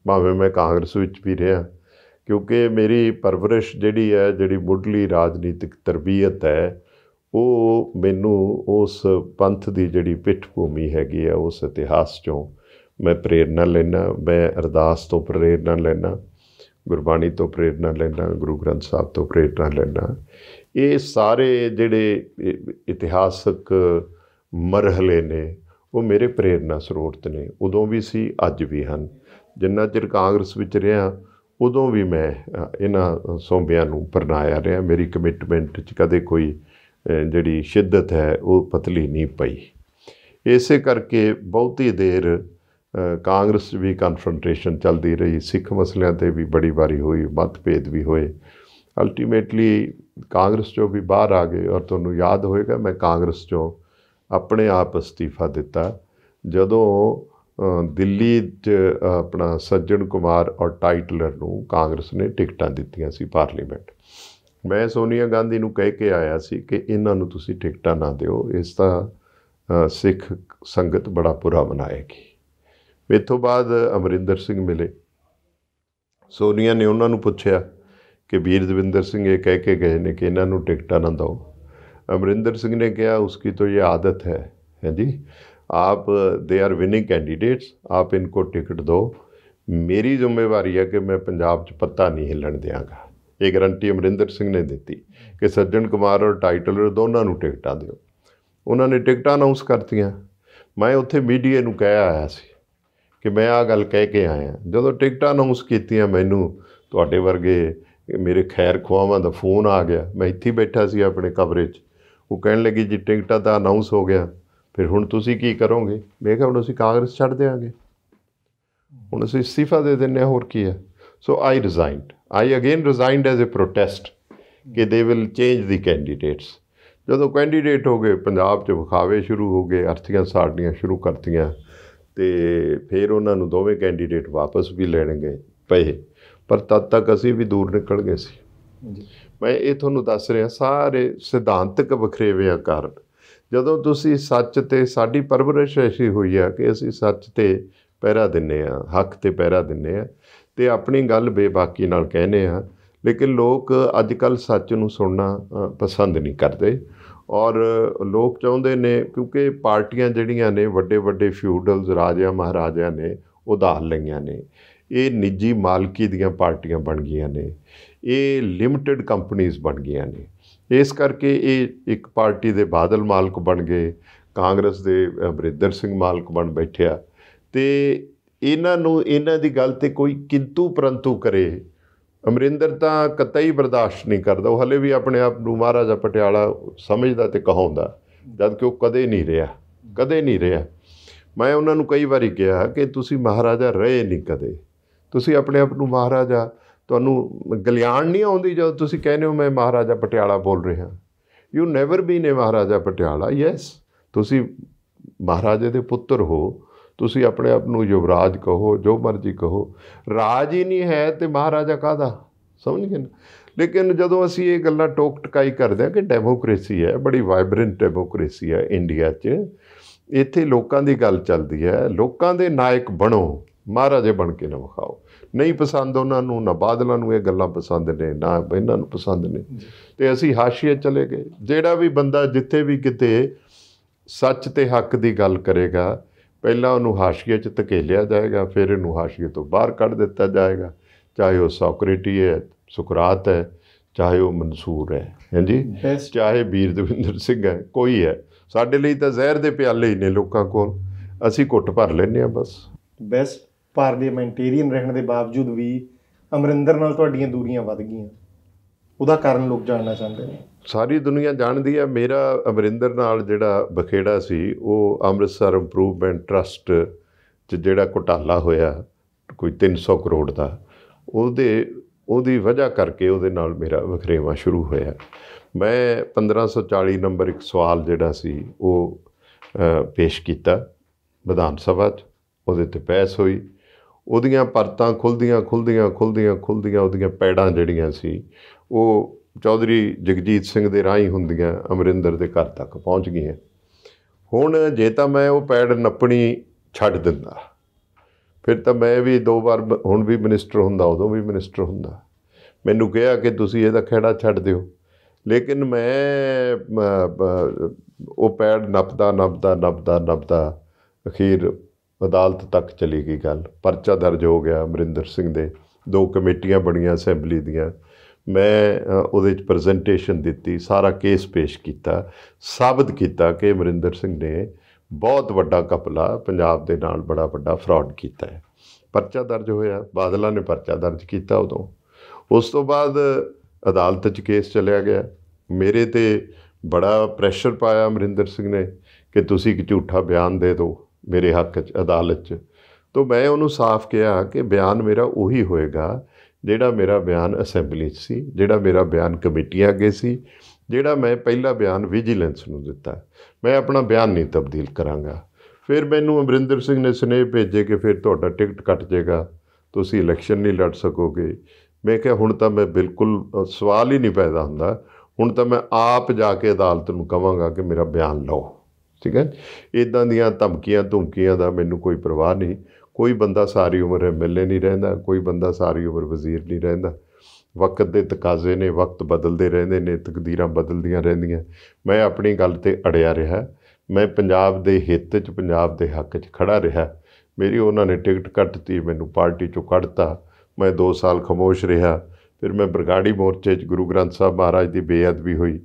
ਭਾਵੇਂ ਮੈਂ ਕਾਂਗਰਸ ਵਿੱਚ ਵੀ ਰਿਹਾ ਕਿਉਂਕਿ ਮੇਰੀ ਪਰਵਰਿਸ਼ ਜਿਹੜੀ ਹੈ ਜਿਹੜੀ ਮੁੱਢਲੀ ਰਾਜਨੀਤਿਕ ਤਰਬੀਅਤ ਹੈ ਉਹ ਮੈਨੂੰ ਉਸ ਪੰਥ ਦੀ ਜਿਹੜੀ ਪਿੱਠ ਭੂਮੀ ਹੈਗੀ ਆ ਉਸ ਇਤਿਹਾਸ ਚੋਂ ਮੈਂ ਪ੍ਰੇਰਣਾ ਲੈਣਾ ਮੈਂ ਅਰਦਾਸ ਤੋਂ ਪ੍ਰੇਰਣਾ ਲੈਣਾ ਗੁਰਬਾਣੀ ਤੋਂ ਪ੍ਰੇਰਣਾ ਲੈਣਾ ਗੁਰੂ ਗ੍ਰੰਥ ਸਾਹਿਬ ਤੋਂ ਪ੍ਰੇਰਣਾ ਲੈਣਾ ਇਹ ਸਾਰੇ ਜਿਹੜੇ ਇਤਿਹਾਸਕ ਮਰਹਲੇ ਨੇ ਉਹ ਮੇਰੇ ਪ੍ਰੇਰਣਾ ਸਰੋਤ ਨੇ ਉਦੋਂ ਵੀ ਸੀ ਅੱਜ ਵੀ ਹਨ ਜਿੰਨਾ ਚਿਰ ਕਾਂਗਰਸ ਵਿੱਚ ਰਿਹਾ ਉਦੋਂ ਵੀ ਮੈਂ ਇਹਨਾਂ ਸੌਂਬਿਆਂ ਨੂੰ ਪਰਨਾਇਆ ਰਿਹਾ ਮੇਰੀ ਕਮਿਟਮੈਂਟ 'ਚ ਕਦੇ ਕੋਈ ਜਿਹੜੀ ਸ਼ਿੱਦਤ ਹੈ ਉਹ ਪਤਲੀ ਨਹੀਂ ਪਈ ਇਸੇ ਕਰਕੇ ਬਹੁਤੀ ਦੇਰ ਕਾਂਗਰਸ ਵੀ ਕਨਫਰੰਟੇਸ਼ਨ ਚੱਲਦੀ ਰਹੀ ਸਿੱਖ ਮਸਲਿਆਂ ਤੇ ਵੀ ਬੜੀ ਵਾਰੀ ਹੋਈ ਮਤਭੇਦ ਵੀ ਹੋਏ ਅਲਟੀਮੇਟਲੀ ਕਾਂਗਰਸ ਚੋਂ ਵੀ ਬਾਹਰ ਆ ਗਏ ਔਰ ਤੁਹਾਨੂੰ ਯਾਦ ਹੋਏਗਾ ਮੈਂ ਕਾਂਗਰਸ ਚੋਂ ਆਪਣੇ ਆਪ ਅਸਤੀਫਾ ਦਿੱਤਾ ਜਦੋਂ ਦਿੱਲੀ 'ਚ ਆਪਣਾ ਸੱਜਣ ਕੁਮਾਰ ਔਰ ਟਾਈਟਲਰ ਨੂੰ ਕਾਂਗਰਸ ਨੇ ਟਿਕਟਾਂ ਦਿੱਤੀਆਂ ਸੀ ਪਾਰਲੀਮੈਂਟ ਮੈਂ ਸੋਨੀਆ ਗਾਂਧੀ ਨੂੰ ਕਹਿ ਕੇ ਆਇਆ ਸੀ ਕਿ ਇਹਨਾਂ ਨੂੰ ਤੁਸੀਂ ਟਿਕਟਾਂ ਨਾ ਦਿਓ ਇਸ ਦਾ ਸਿੱਖ ਸੰਗਤ ਬੜਾ ਬੁਰਾ ਬਣਾਏਗੀ ਮੇਥੋਂ ਬਾਅਦ ਅਮਰਿੰਦਰ ਸਿੰਘ ਮਿਲੇ ਸੋਨੀਆ ਨੇ ਉਹਨਾਂ ਨੂੰ ਪੁੱਛਿਆ ਕਿ ਵੀਰ ਦਵਿੰਦਰ ਸਿੰਘ ਇਹ ਕਹਿ ਕੇ ਗਏ ਨੇ ਕਿ ਇਹਨਾਂ ਨੂੰ ਟਿਕਟਾਂ ਨਾ ਦਿਓ ਅਮਰਿੰਦਰ ਸਿੰਘ ਨੇ ਕਿਹਾ ਉਸकी तो ये आदत है है जी आप दे आर विनिंग कैंਡੀਡੇਟਸ ਆਪ ਇਨਕੋ ਟਿਕਟ ਦਿਓ ਮੇਰੀ ਜ਼ਿੰਮੇਵਾਰੀ ਹੈ ਕਿ ਮੈਂ ਪੰਜਾਬ 'ਚ ਪੱਤਾ ਨਹੀਂ ਹਿੱਲਣ ਦਿਆਂਗਾ ਇਹ ਗਰੰਟੀ ਅਮਰਿੰਦਰ ਸਿੰਘ ਨੇ ਦਿੱਤੀ ਕਿ ਸੱਜਣ ਕੁਮਾਰ ਔਰ ਟਾਈਟਲਰ ਦੋਨਾਂ ਨੂੰ ਟਿਕਟਾਂ ਦਿਓ ਉਹਨਾਂ ਨੇ ਟਿਕਟਾਂ ਅਨਾਉਂਸ ਕਰਤੀਆਂ ਮੈਂ ਉੱਥੇ ਮੀਡੀਆ ਨੂੰ ਕਹਿ ਆਇਆ ਸੀ ਕਿ ਮੈਂ ਆ ਗੱਲ ਕਹਿ ਕੇ ਆਇਆ ਜਦੋਂ ਟਿਕਟਾਂ ਅਨਾਉਂਸ ਕੀਤੀਆਂ ਮੈਨੂੰ ਤੁਹਾਡੇ ਵਰਗੇ ਮੇਰੇ ਖੈਰ ਖੁਆਵਾਂ ਦਾ ਫੋਨ ਆ ਗਿਆ ਮੈਂ ਇੱਥੇ ਬੈਠਾ ਸੀ ਆਪਣੇ ਕਵਰੇਜ ਉਹ ਕਹਿਣ ਲੱਗੀ ਜੀ ਟਿਕਟਾਂ ਦਾ ਅਨਾਉਂਸ ਹੋ ਗਿਆ ਫਿਰ ਹੁਣ ਤੁਸੀਂ ਕੀ ਕਰੋਗੇ ਮੈਂ ਕਿਹਾ ਹੁਣ ਅਸੀਂ ਕਾਂਗਰਸ ਛੱਡ ਦੇਵਾਂਗੇ ਹੁਣ ਅਸੀਂ ਅਸਤੀਫਾ ਦੇ ਦਿੰਨੇ ਹੋਰ ਕੀ ਹੈ so I resigned I again resigned as a protest ਕਿ they will change the candidates ਜਦੋਂ ਕੈਂਡੀਡੇਟ ਹੋ ਗਏ ਪੰਜਾਬ 'ਚ ਵਿਖਾਵੇ ਸ਼ੁਰੂ ਹੋ ਗਏ ਅਰਥੀਆਂ ਸਾੜਨੀਆਂ ਸ਼ੁਰੂ ਕਰਤੀਆਂ ਤੇ ਫਿਰ ਉਹਨਾਂ ਨੂੰ ਦੋਵੇਂ ਕੈਂਡੀਡੇਟ ਵਾਪਸ ਵੀ ਲੈਣਗੇ ਪਏ ਪਰ ਤਦ ਤੱਕ ਅਸੀਂ ਵੀ ਦੂਰ ਨਿਕਲ ਗਏ ਸੀ ਜੀ ਮੈਂ ਇਹ ਤੁਹਾਨੂੰ ਦੱਸ ਰਿਹਾ ਸਾਰੇ ਸਿਧਾਂਤਕ ਵਖਰੇਵਿਆਂ ਕਾਰਨ ਜਦੋਂ ਤੁਸੀਂ ਸੱਚ ਤੇ ਸਾਡੀ ਪਰਵਰਿਸ਼ ਐਸੀ ਹੋਈ ਆ ਕਿ ਅਸੀਂ ਸੱਚ ਤੇ ਪਹਿਰਾ ਦਿੰਨੇ ਆ ਹੱਕ ਤੇ ਪਹਿਰਾ ਦਿੰਨੇ ਆ ਤੇ ਆਪਣੀ ਗੱਲ ਬੇਬਾਕੀ ਨਾਲ ਕਹਿੰਦੇ ਆ ਲੇਕਿਨ ਲੋਕ ਅੱਜ ਕੱਲ ਸੱਚ ਨੂੰ ਸੁਣਨਾ ਪਸੰਦ ਨਹੀਂ ਕਰਦੇ ਔਰ ਲੋਕ ਚਾਹੁੰਦੇ ਨੇ ਕਿਉਂਕਿ ਪਾਰਟੀਆਂ ਜਿਹੜੀਆਂ ਨੇ ਵੱਡੇ ਵੱਡੇ ਫਿਊਡਲਸ ਰਾਜਿਆਂ ਮਹਾਰਾਜਿਆਂ ਨੇ ਉਧਾਰ ਲਈਆਂ ਨੇ ਇਹ ਨਿੱਜੀ ਮਾਲਕੀ ਦੀਆਂ ਪਾਰਟੀਆਂ ਬਣ ਗਈਆਂ ਨੇ ਇਹ ਲਿਮਟਿਡ ਕੰਪਨੀਆਂ ਬਣ ਗਈਆਂ ਨੇ ਇਸ ਕਰਕੇ ਇਹ ਇੱਕ ਪਾਰਟੀ ਦੇ ਬਾਦਲ ਮਾਲਕ ਬਣ ਗਏ ਕਾਂਗਰਸ ਦੇ ਬ੍ਰਿੰਦਰ ਸਿੰਘ ਮਾਲਕ ਬਣ ਬੈਠਿਆ ਤੇ ਇਹਨਾਂ ਨੂੰ ਇਹਨਾਂ ਦੀ ਗੱਲ ਤੇ ਕੋਈ ਕਿੰਤੂ ਪਰੰਤੂ ਕਰੇ ਅਮਰਿੰਦਰ ਤਾਂ ਕਤਈ ਬਰਦਾਸ਼ਤ ਨਹੀਂ ਕਰਦਾ ਉਹ ਹਲੇ ਵੀ ਆਪਣੇ ਆਪ ਨੂੰ ਮਹਾਰਾਜਾ ਪਟਿਆਲਾ ਸਮਝਦਾ ਤੇ ਕਹਾਉਂਦਾ ਜਦ ਕਿ ਉਹ ਕਦੇ ਨਹੀਂ ਰਿਹਾ ਕਦੇ ਨਹੀਂ ਰਿਹਾ ਮੈਂ ਉਹਨਾਂ ਨੂੰ ਕਈ ਵਾਰੀ ਕਿਹਾ ਕਿ ਤੁਸੀਂ ਮਹਾਰਾਜਾ ਰਹੇ ਨਹੀਂ ਕਦੇ ਤੁਸੀਂ ਆਪਣੇ ਆਪ ਨੂੰ ਮਹਾਰਾਜਾ ਤੁਹਾਨੂੰ ਗਲਿਆਣ ਨਹੀਂ ਆਉਂਦੀ ਜਦੋਂ ਤੁਸੀਂ ਕਹਿੰਦੇ ਹੋ ਮੈਂ ਮਹਾਰਾਜਾ ਪਟਿਆਲਾ ਬੋਲ ਰਿਹਾ you never been a Maharaja Patiala yes ਤੁਸੀਂ ਮਹਾਰਾਜੇ ਦੇ ਪੁੱਤਰ ਹੋ ਤੁਸੀਂ ਆਪਣੇ ਆਪ ਨੂੰ ਯੁਵਰਾਜ ਕਹੋ ਜੋ ਮਰਜ਼ੀ ਕਹੋ ਰਾਜ ਹੀ ਨਹੀਂ ਹੈ ਤੇ ਮਹਾਰਾਜਾ ਕਾਦਾ ਸਮਝ ਗਏ ਲੇਕਿਨ ਜਦੋਂ ਅਸੀਂ ਇਹ ਗੱਲਾਂ ਟੋਕ ਟਕਾਈ ਕਰਦੇ ਆ ਕਿ ਡੈਮੋਕ੍ਰੇਸੀ ਹੈ ਬੜੀ ਵਾਈਬ੍ਰੈਂਟ ਡੈਮੋਕ੍ਰੇਸੀ ਹੈ ਇੰਡੀਆ 'ਚ ਇੱਥੇ ਲੋਕਾਂ ਦੀ ਗੱਲ ਚੱਲਦੀ ਹੈ ਲੋਕਾਂ ਦੇ ਨਾਇਕ ਬਣੋ ਮਹਾਰਾਜੇ ਬਣ ਕੇ ਨਾ ਵਿਖਾਓ ਨਹੀਂ ਪਸੰਦ ਉਹਨਾਂ ਨੂੰ ਨਾ ਬਾਦਲਾਂ ਨੂੰ ਇਹ ਗੱਲਾਂ ਪਸੰਦ ਨੇ ਨਾ ਇਹਨਾਂ ਨੂੰ ਪਸੰਦ ਨੇ ਤੇ ਅਸੀਂ ਹਾਸ਼ੀਏ ਚਲੇ ਗਏ ਜਿਹੜਾ ਵੀ ਬੰਦਾ ਜਿੱਥੇ ਵੀ ਕਿਤੇ ਸੱਚ ਤੇ ਹੱਕ ਦੀ ਗੱਲ ਕਰੇਗਾ ਪਹਿਲਾਂ ਉਹਨੂੰ ਹਾਸ਼ੀਏ 'ਚ ਧਕੇਲਿਆ ਜਾਏਗਾ ਫਿਰ ਇਹਨੂੰ ਹਾਸ਼ੀਏ ਤੋਂ ਬਾਹਰ ਕੱਢ ਦਿੱਤਾ ਜਾਏਗਾ ਚਾਹੇ ਉਹ ਸੋਕਰੇਟੀ ਹੈ ਸੁਕਰਾਤ ਹੈ ਚਾਹੇ ਉਹ ਮਨਸੂਰ ਹੈ ਹਾਂਜੀ ਚਾਹੇ ਵੀਰ ਦਵਿੰਦਰ ਸਿੰਘ ਹੈ ਕੋਈ ਹੈ ਸਾਡੇ ਲਈ ਤਾਂ ਜ਼ਹਿਰ ਦੇ ਪਿਆਲੇ ਹੀ ਨੇ ਲੋਕਾਂ ਕੋਲ ਅਸੀਂ ਘੁੱਟ ਭਰ ਲੈਨੇ ਆ ਬਸ ਬੈਸਟ ਪਾਰਲੀਮੈਂਟੇਰੀਅਨ ਰਹਿਣ ਦੇ ਬਾਵਜੂਦ ਵੀ ਅਮਰਿੰਦਰ ਨਾਲ ਤੁਹਾਡੀਆਂ ਦੂਰੀਆਂ ਵੱਧ ਗਈਆਂ ਉਹਦਾ ਕਾਰਨ ਲੋਕ ਜਾਣਨਾ ਚਾਹੁੰਦੇ ਨੇ ਸਾਰੀ ਦੁਨੀਆ ਜਾਣਦੀ ਹੈ ਮੇਰਾ ਅਮਰਿੰਦਰ ਨਾਲ ਜਿਹੜਾ ਬਖੇੜਾ ਸੀ ਉਹ ਅੰਮ੍ਰਿਤਸਰ ਇੰਪਰੂਵਮੈਂਟ ਟਰਸਟ 'ਚ ਜਿਹੜਾ ਘੁਟਾਲਾ ਹੋਇਆ ਕੋਈ 300 ਕਰੋੜ ਦਾ ਉਹਦੇ ਉਹਦੀ ਵਜ੍ਹਾ ਕਰਕੇ ਉਹਦੇ ਨਾਲ ਮੇਰਾ ਵਖਰੇਵਾ ਸ਼ੁਰੂ ਹੋਇਆ ਮੈਂ 1540 ਨੰਬਰ ਇੱਕ ਸਵਾਲ ਜਿਹੜਾ ਸੀ ਉਹ ਪੇਸ਼ ਕੀਤਾ ਵਿਧਾਨ ਸਭਾ 'ਚ ਉਹਦੇ ਤੇ ਬਹਿਸ ਹੋਈ ਉਹਦੀਆਂ ਪਰਤਾਂ ਖੁੱਲਦੀਆਂ ਖੁੱਲਦੀਆਂ ਖੁੱਲਦੀਆਂ ਖੁੱਲਦੀਆਂ ਉਹਦੀਆਂ ਪੈੜਾਂ ਜਿਹੜੀਆਂ ਸੀ ਉਹ ਚੌਧਰੀ ਜਗਜੀਤ ਸਿੰਘ ਦੇ ਰਾਹੀਂ ਹੁੰਦੀਆਂ ਅਮਰਿੰਦਰ ਦੇ ਘਰ ਤੱਕ ਪਹੁੰਚ ਗਈਆਂ ਹੁਣ ਜੇ ਤਾਂ ਮੈਂ ਉਹ ਪੈੜ ਨੱਪਣੀ ਛੱਡ ਦਿੰਦਾ ਫਿਰ ਤਾਂ ਮੈਂ ਵੀ ਦੋ ਵਾਰ ਹੁਣ ਵੀ ਮਿਨਿਸਟਰ ਹੁੰਦਾ ਉਦੋਂ ਵੀ ਮਿਨਿਸਟਰ ਹੁੰਦਾ ਮੈਨੂੰ ਕਿਹਾ ਕਿ ਤੁਸੀਂ ਇਹਦਾ ਖੇੜਾ ਛੱਡ ਦਿਓ ਲੇਕਿਨ ਮੈਂ ਉਹ ਪੈੜ ਨੱਪਦਾ ਨੱਪਦਾ ਨੱਪਦਾ ਨੱਪਦਾ ਅਖੀਰ ਅਦਾਲਤ ਤੱਕ ਚਲੀ ਗਈ ਗੱਲ ਪਰਚਾ ਦਰਜ ਹੋ ਗਿਆ ਅਮਰਿੰਦਰ ਸਿੰਘ ਦੇ ਦੋ ਕਮੇਟੀਆਂ ਬਣੀਆਂ ਅਸੈਂਬਲੀ ਦੀਆਂ ਮੈਂ ਉਹਦੇ ਵਿੱਚ ਪ੍ਰੈਜੈਂਟੇਸ਼ਨ ਦਿੱਤੀ ਸਾਰਾ ਕੇਸ ਪੇਸ਼ ਕੀਤਾ ਸਾਬਤ ਕੀਤਾ ਕਿ ਅਮਰਿੰਦਰ ਸਿੰਘ ਨੇ ਬਹੁਤ ਵੱਡਾ ਕਪਲਾ ਪੰਜਾਬ ਦੇ ਨਾਲ ਬੜਾ ਵੱਡਾ ਫਰਾਡ ਕੀਤਾ ਹੈ ਪਰਚਾ ਦਰਜ ਹੋਇਆ ਬਾਦਲਾ ਨੇ ਪਰਚਾ ਦਰਜ ਕੀਤਾ ਉਦੋਂ ਉਸ ਤੋਂ ਬਾਅਦ ਅਦਾਲਤ 'ਚ ਕੇਸ ਚੱਲਿਆ ਗਿਆ ਮੇਰੇ ਤੇ ਬੜਾ ਪ੍ਰੈਸ਼ਰ ਪਾਇਆ ਅਮਰਿੰਦਰ ਸਿੰਘ ਨੇ ਕਿ ਤੁਸੀਂ ਇੱਕ ਝੂਠਾ ਬਿਆਨ ਦੇ ਦਿਓ ਮੇਰੇ ਹੱਕ 'ਚ ਅਦਾਲਤ 'ਚ ਤੋਂ ਮੈਂ ਉਹਨੂੰ ਸਾਫ਼ ਕਿਹਾ ਕਿ ਬਿਆਨ ਮੇਰਾ ਉਹੀ ਹੋਏਗਾ ਜਿਹੜਾ ਮੇਰਾ ਬਿਆਨ ਅਸੈਂਬਲੀ 'ਚ ਸੀ ਜਿਹੜਾ ਮੇਰਾ ਬਿਆਨ ਕਮੇਟੀ ਅੱਗੇ ਸੀ ਜਿਹੜਾ ਮੈਂ ਪਹਿਲਾ ਬਿਆਨ ਵਿਜੀਲੈਂਸ ਨੂੰ ਦਿੱਤਾ ਮੈਂ ਆਪਣਾ ਬਿਆਨ ਨਹੀਂ ਤਬਦੀਲ ਕਰਾਂਗਾ ਫਿਰ ਮੈਨੂੰ ਅਮਰਿੰਦਰ ਸਿੰਘ ਨੇ ਸਨੇਹ ਭੇਜੇ ਕਿ ਫਿਰ ਤੁਹਾਡਾ ਟਿਕਟ ਕੱਟ ਜਾਏਗਾ ਤੁਸੀਂ ਇਲੈਕਸ਼ਨ ਨਹੀਂ ਲੜ ਸਕੋਗੇ ਮੈਂ ਕਿਹਾ ਹੁਣ ਤਾਂ ਮੈਂ ਬਿਲਕੁਲ ਸਵਾਲ ਹੀ ਨਹੀਂ ਪੈਦਾ ਹੁੰਦਾ ਹੁਣ ਤਾਂ ਮੈਂ ਆਪ ਜਾ ਕੇ ਅਦਾਲਤ ਨੂੰ ਕਵਾਂਗਾ ਕਿ ਮੇਰਾ ਬਿਆਨ ਲਓ ਠੀਕ ਹੈ ਇਦਾਂ ਦੀਆਂ ਧਮਕੀਆਂ ਧੁਮਕੀਆਂ ਦਾ ਮੈਨੂੰ ਕੋਈ ਪਰਵਾਹ ਨਹੀਂ ਕੋਈ ਬੰਦਾ ਸਾਰੀ ਉਮਰ ਐਮਐਲਏ ਨਹੀਂ ਰਹਿੰਦਾ ਕੋਈ ਬੰਦਾ ਸਾਰੀ ਉਮਰ ਵਜ਼ੀਰ ਨਹੀਂ ਰਹਿੰਦਾ ਵਕਤ ਦੇ ਤਕਾਜ਼ੇ ਨੇ ਵਕਤ ਬਦਲਦੇ ਰਹਿੰਦੇ ਨੇ ਤਕਦੀਰਾਂ ਬਦਲਦੀਆਂ ਰਹਿੰਦੀਆਂ ਮੈਂ ਆਪਣੀ ਗੱਲ ਤੇ ਅੜਿਆ ਰਿਹਾ ਮੈਂ ਪੰਜਾਬ ਦੇ ਹਿੱਤ 'ਚ ਪੰਜਾਬ ਦੇ ਹੱਕ 'ਚ ਖੜਾ ਰਿਹਾ ਮੇਰੀ ਉਹਨਾਂ ਨੇ ਟਿਕਟ ਕੱਟਤੀ ਮੈਨੂੰ ਪਾਰਟੀ 'ਚੋਂ ਕੱਢਤਾ ਮੈਂ 2 ਸਾਲ ਖਮੋਸ਼ ਰਿਹਾ ਫਿਰ ਮੈਂ ਬਰਗਾੜੀ ਮੋਰਚੇ 'ਚ ਗੁਰੂ ਗ੍ਰੰਥ ਸਾਹਿਬ ਮਹਾਰਾਜ ਦੀ ਬੇਅਦਬੀ ਹੋਈ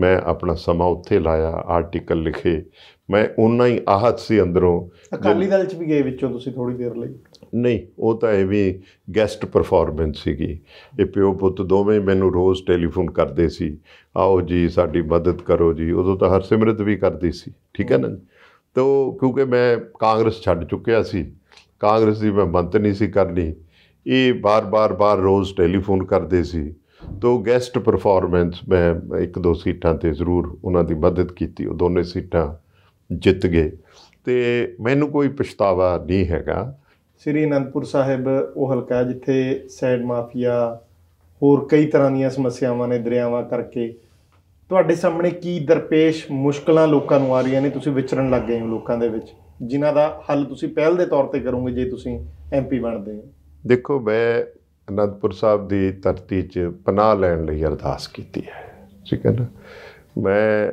ਮੈਂ ਆਪਣਾ ਸਮਾਂ ਉੱਥੇ ਲਾਇਆ ਆਰਟੀਕਲ ਲਿਖੇ ਮੈਂ ਉਨਾ ਹੀ ਆਹਤ ਸੀ ਅੰਦਰੋਂ ਅਕਾਲੀ ਦਲ ਚ ਵੀ ਗਏ ਵਿੱਚੋਂ ਤੁਸੀਂ ਥੋੜੀ ਦੇਰ ਲਈ ਨਹੀਂ ਉਹ ਤਾਂ ਇਹ ਵੀ ਗੈਸਟ ਪਰਫਾਰਮੈਂਸ ਸੀਗੀ ਇਹ ਪਿਓ ਪੁੱਤ ਦੋਵੇਂ ਮੈਨੂੰ ਰੋਜ਼ ਟੈਲੀਫੋਨ ਕਰਦੇ ਸੀ ਆਓ ਜੀ ਸਾਡੀ ਮਦਦ ਕਰੋ ਜੀ ਉਦੋਂ ਤਾਂ ਹਰਸਿਮਰਤ ਵੀ ਕਰਦੀ ਸੀ ਠੀਕ ਹੈ ਨਾ ਤੋ ਕਿਉਂਕਿ ਮੈਂ ਕਾਂਗਰਸ ਛੱਡ ਚੁੱਕਿਆ ਸੀ ਕਾਂਗਰਸ ਦੀ ਮੈਂ ਮੰਤ ਨਹੀਂ ਸੀ ਕਰਨੀ ਇਹ ਬਾਰ-ਬਾਰ ਬਾਰ ਰੋਜ਼ ਟੈਲੀਫੋਨ ਕਰਦੇ ਸੀ ਤੋਂ ਗੈਸਟ ਪਰਫਾਰਮੈਂਸ ਮੈਂ ਇੱਕ ਦੋ ਸੀਟਾਂ ਤੇ ਜ਼ਰੂਰ ਉਹਨਾਂ ਦੀ ਮਦਦ ਕੀਤੀ ਉਹ ਦੋਨੇ ਸੀਟਾਂ ਜਿੱਤ ਗਏ ਤੇ ਮੈਨੂੰ ਕੋਈ ਪਛਤਾਵਾ ਨਹੀਂ ਹੈਗਾ ਸ੍ਰੀ ਅਨੰਦਪੁਰ ਸਾਹਿਬ ਉਹ ਹਲਕਾ ਜਿੱਥੇ ਸੈਡ ਮਾਫੀਆ ਹੋਰ ਕਈ ਤਰ੍ਹਾਂ ਦੀਆਂ ਸਮੱਸਿਆਵਾਂ ਨੇ ਦਰਿਆਵਾਂ ਕਰਕੇ ਤੁਹਾਡੇ ਸਾਹਮਣੇ ਕੀ ਦਰਪੇਸ਼ ਮੁਸ਼ਕਲਾਂ ਲੋਕਾਂ ਨੂੰ ਆ ਰਹੀਆਂ ਨੇ ਤੁਸੀਂ ਵਿਚਰਨ ਲੱਗ ਗਏ ਹੋ ਲੋਕਾਂ ਦੇ ਵਿੱਚ ਜਿਨ੍ਹਾਂ ਦਾ ਹੱਲ ਤੁਸੀਂ ਪਹਿਲ ਦੇ ਤੌਰ ਤੇ ਕਰੋਗੇ ਜੇ ਤੁਸੀਂ ਐਮਪੀ ਬਣਦੇ ਹੋ ਦੇਖੋ ਮੈਂ ਅਨੰਦਪੁਰ ਸਾਹਿਬ ਦੀ ਧਰਤੀ 'ਚ ਪਨਾਹ ਲੈਣ ਲਈ ਅਰਦਾਸ ਕੀਤੀ ਹੈ ਠੀਕ ਹੈ ਨਾ ਮੈਂ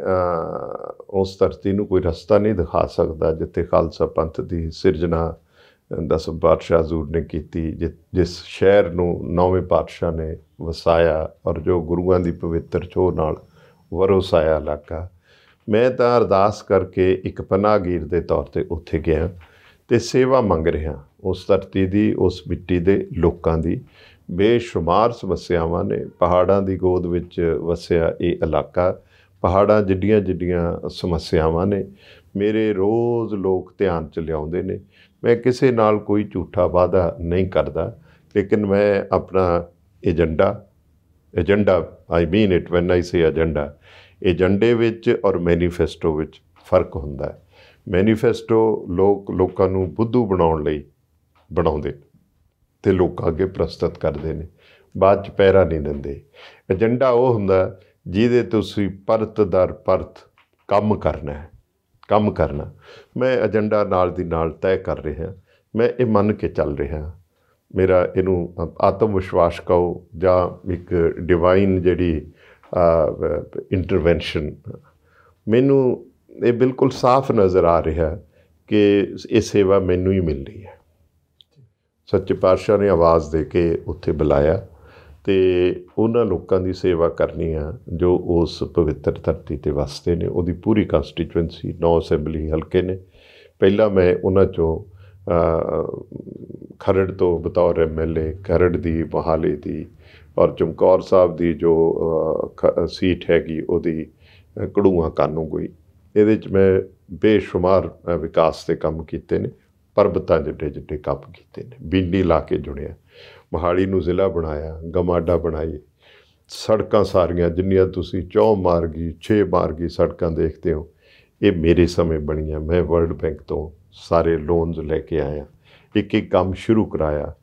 ਉਸ ਧਰਤੀ ਨੂੰ ਕੋਈ ਰਸਤਾ ਨਹੀਂ ਦਿਖਾ ਸਕਦਾ ਜਿੱਥੇ ਖਾਲਸਾ ਪੰਥ ਦੀ ਸਿਰਜਣਾ ਦਸ ਬਾਦਸ਼ਾਹ ਜ਼ੂਰ ਨੇ ਕੀਤੀ ਜਿਸ ਸ਼ਹਿਰ ਨੂੰ ਨੌਵੇਂ ਪਾਤਸ਼ਾਹ ਨੇ ਵਸਾਇਆ ਔਰ ਜੋ ਗੁਰੂਆਂ ਦੀ ਪਵਿੱਤਰ ਛੋਹ ਨਾਲ ਵਰੋਸਾਇਆ ਇਲਾਕਾ ਮੈਂ ਤਾਂ ਅਰਦਾਸ ਕਰਕੇ ਇੱਕ ਪਨਾਹਗੀਰ ਦੇ ਤੌਰ ਤੇ ਉੱਥੇ ਗਿਆ ਤੇ ਸੇਵਾ ਮੰਗ ਰਿਹਾ ਉਸ ਧਰਤੀ ਦੀ ਉਸ ਮਿੱਟੀ ਦੇ ਲੋਕਾਂ ਦੀ ਬੇਸ਼ੁਮਾਰ ਸਮੱਸਿਆਵਾਂ ਨੇ ਪਹਾੜਾਂ ਦੀ ਗੋਦ ਵਿੱਚ ਵਸਿਆ ਇਹ ਇਲਾਕਾ ਪਹਾੜਾਂ ਜਿੱਡੀਆਂ ਜਿੱਡੀਆਂ ਸਮੱਸਿਆਵਾਂ ਨੇ ਮੇਰੇ ਰੋਜ਼ ਲੋਕ ਧਿਆਨ ਚ ਲਿਆਉਂਦੇ ਨੇ ਮੈਂ ਕਿਸੇ ਨਾਲ ਕੋਈ ਝੂਠਾ ਵਾਅਦਾ ਨਹੀਂ ਕਰਦਾ ਲੇਕਿਨ ਮੈਂ ਆਪਣਾ agenda agenda I mean it when I say agenda ਏਜੰਡੇ ਵਿੱਚ ਔਰ ਮੈਨੀਫੈਸਟੋ ਵਿੱਚ ਫਰਕ ਹੁੰਦਾ ਹੈ ਮੈਨੀਫੈਸਟੋ ਲੋਕ ਲੋਕਾਂ ਨੂੰ ਬੁੱਧੂ ਬਣਾਉਣ ਲਈ ਬਣਾਉਂਦੇ ਤੇ ਲੋਕਾਂ ਅੱਗੇ ਪ੍ਰਸਤਤ ਕਰਦੇ ਨੇ ਬਾਅਦ ਚ ਪੈਰਾ ਨਹੀਂ ਦਿੰਦੇ ਏਜੰਡਾ ਉਹ ਹੁੰਦਾ ਜਿਹਦੇ ਤੁਸੀਂ ਪਰਤ ਦਰ ਪਰਤ ਕੰਮ ਕਰਨਾ ਹੈ ਕੰਮ ਕਰਨਾ ਮੈਂ ਏਜੰਡਾ ਨਾਲ ਦੀ ਨਾਲ ਤੈਅ ਕਰ ਰਿਹਾ ਮੈਂ ਇਹ ਮੰਨ ਕੇ ਚੱਲ ਰਿਹਾ ਮੇਰਾ ਇਹਨੂੰ ਆਤਮ ਵਿਸ਼ਵਾਸ ਕਹੋ ਜਾਂ ਇੱਕ ਡਿਵਾਈਨ ਜਿਹੜੀ ਇੰਟਰਵੈਂਸ਼ਨ ਮੈਨੂੰ ਇਹ ਬਿਲਕੁਲ ਸਾਫ਼ ਨਜ਼ਰ ਆ ਰਿਹਾ ਕਿ ਇਹ ਸੇਵਾ ਮੈਨੂੰ ਹੀ ਮਿਲ ਰਹੀ ਹੈ ਸੱਚੇ ਪਾਤਸ਼ਾਹ ਨੇ ਆਵਾਜ਼ ਦੇ ਕੇ ਉੱਥੇ ਬੁਲਾਇਆ ਤੇ ਉਹਨਾਂ ਲੋਕਾਂ ਦੀ ਸੇਵਾ ਕਰਨੀ ਆ ਜੋ ਉਸ ਪਵਿੱਤਰ ਧਰਤੀ ਤੇ ਵਸਦੇ ਨੇ ਉਹਦੀ ਪੂਰੀ ਕਨਸਟੀਟੂਐਂਸੀ ਨੌ ਅਸੈਂਬਲੀ ਹਲਕੇ ਨੇ ਪਹਿਲਾਂ ਮੈਂ ਉਹਨਾਂ ਚੋਂ ਖਰੜ ਤੋਂ ਬਤੌਰ ਐਮਐਲਏ ਖਰੜ ਦੀ ਬਹਾਲੀ ਦੀ ਔਰ ਚਮਕੌਰ ਸਾਹਿਬ ਦੀ ਜੋ ਸੀਟ ਹੈਗੀ ਉਹਦੀ ਕੜੂਆ ਕਾਨੂੰ ਕੋਈ ਇਹਦੇ ਚ ਮੈਂ ਬੇਸ਼ੁਮਾਰ ਵਿਕਾਸ ਤੇ ਕੰਮ ਕੀਤੇ ਨੇ ਪਰਬਤਾਂ ਜਿੱਡੇ ਜਿੱਡੇ ਕੱਪ ਕੀਤੇ ਨੇ ਬੀਨੀ ਲਾ ਕੇ ਜੁੜਿਆ ਮਹਾਲੀ ਨੂੰ ਜ਼ਿਲ੍ਹਾ ਬਣਾਇਆ ਗਮਾਡਾ ਬਣਾਈ ਸੜਕਾਂ ਸਾਰੀਆਂ ਜਿੰਨੀਆਂ ਤੁਸੀਂ ਚੌ ਮਾਰਗੀ 6 ਮਾਰਗੀ ਸੜਕਾਂ ਦੇਖਦੇ ਹੋ ਇਹ ਮੇਰੇ ਸਮੇਂ ਬਣੀਆਂ ਮੈਂ ਵਰਲਡ ਬੈਂਕ ਤੋਂ ਸਾਰੇ ਲੋਨਸ ਲੈ ਕੇ ਆਇਆ ਇੱਕ ਇੱਕ ਕੰਮ ਸ਼ੁਰੂ ਕਰਾਇਆ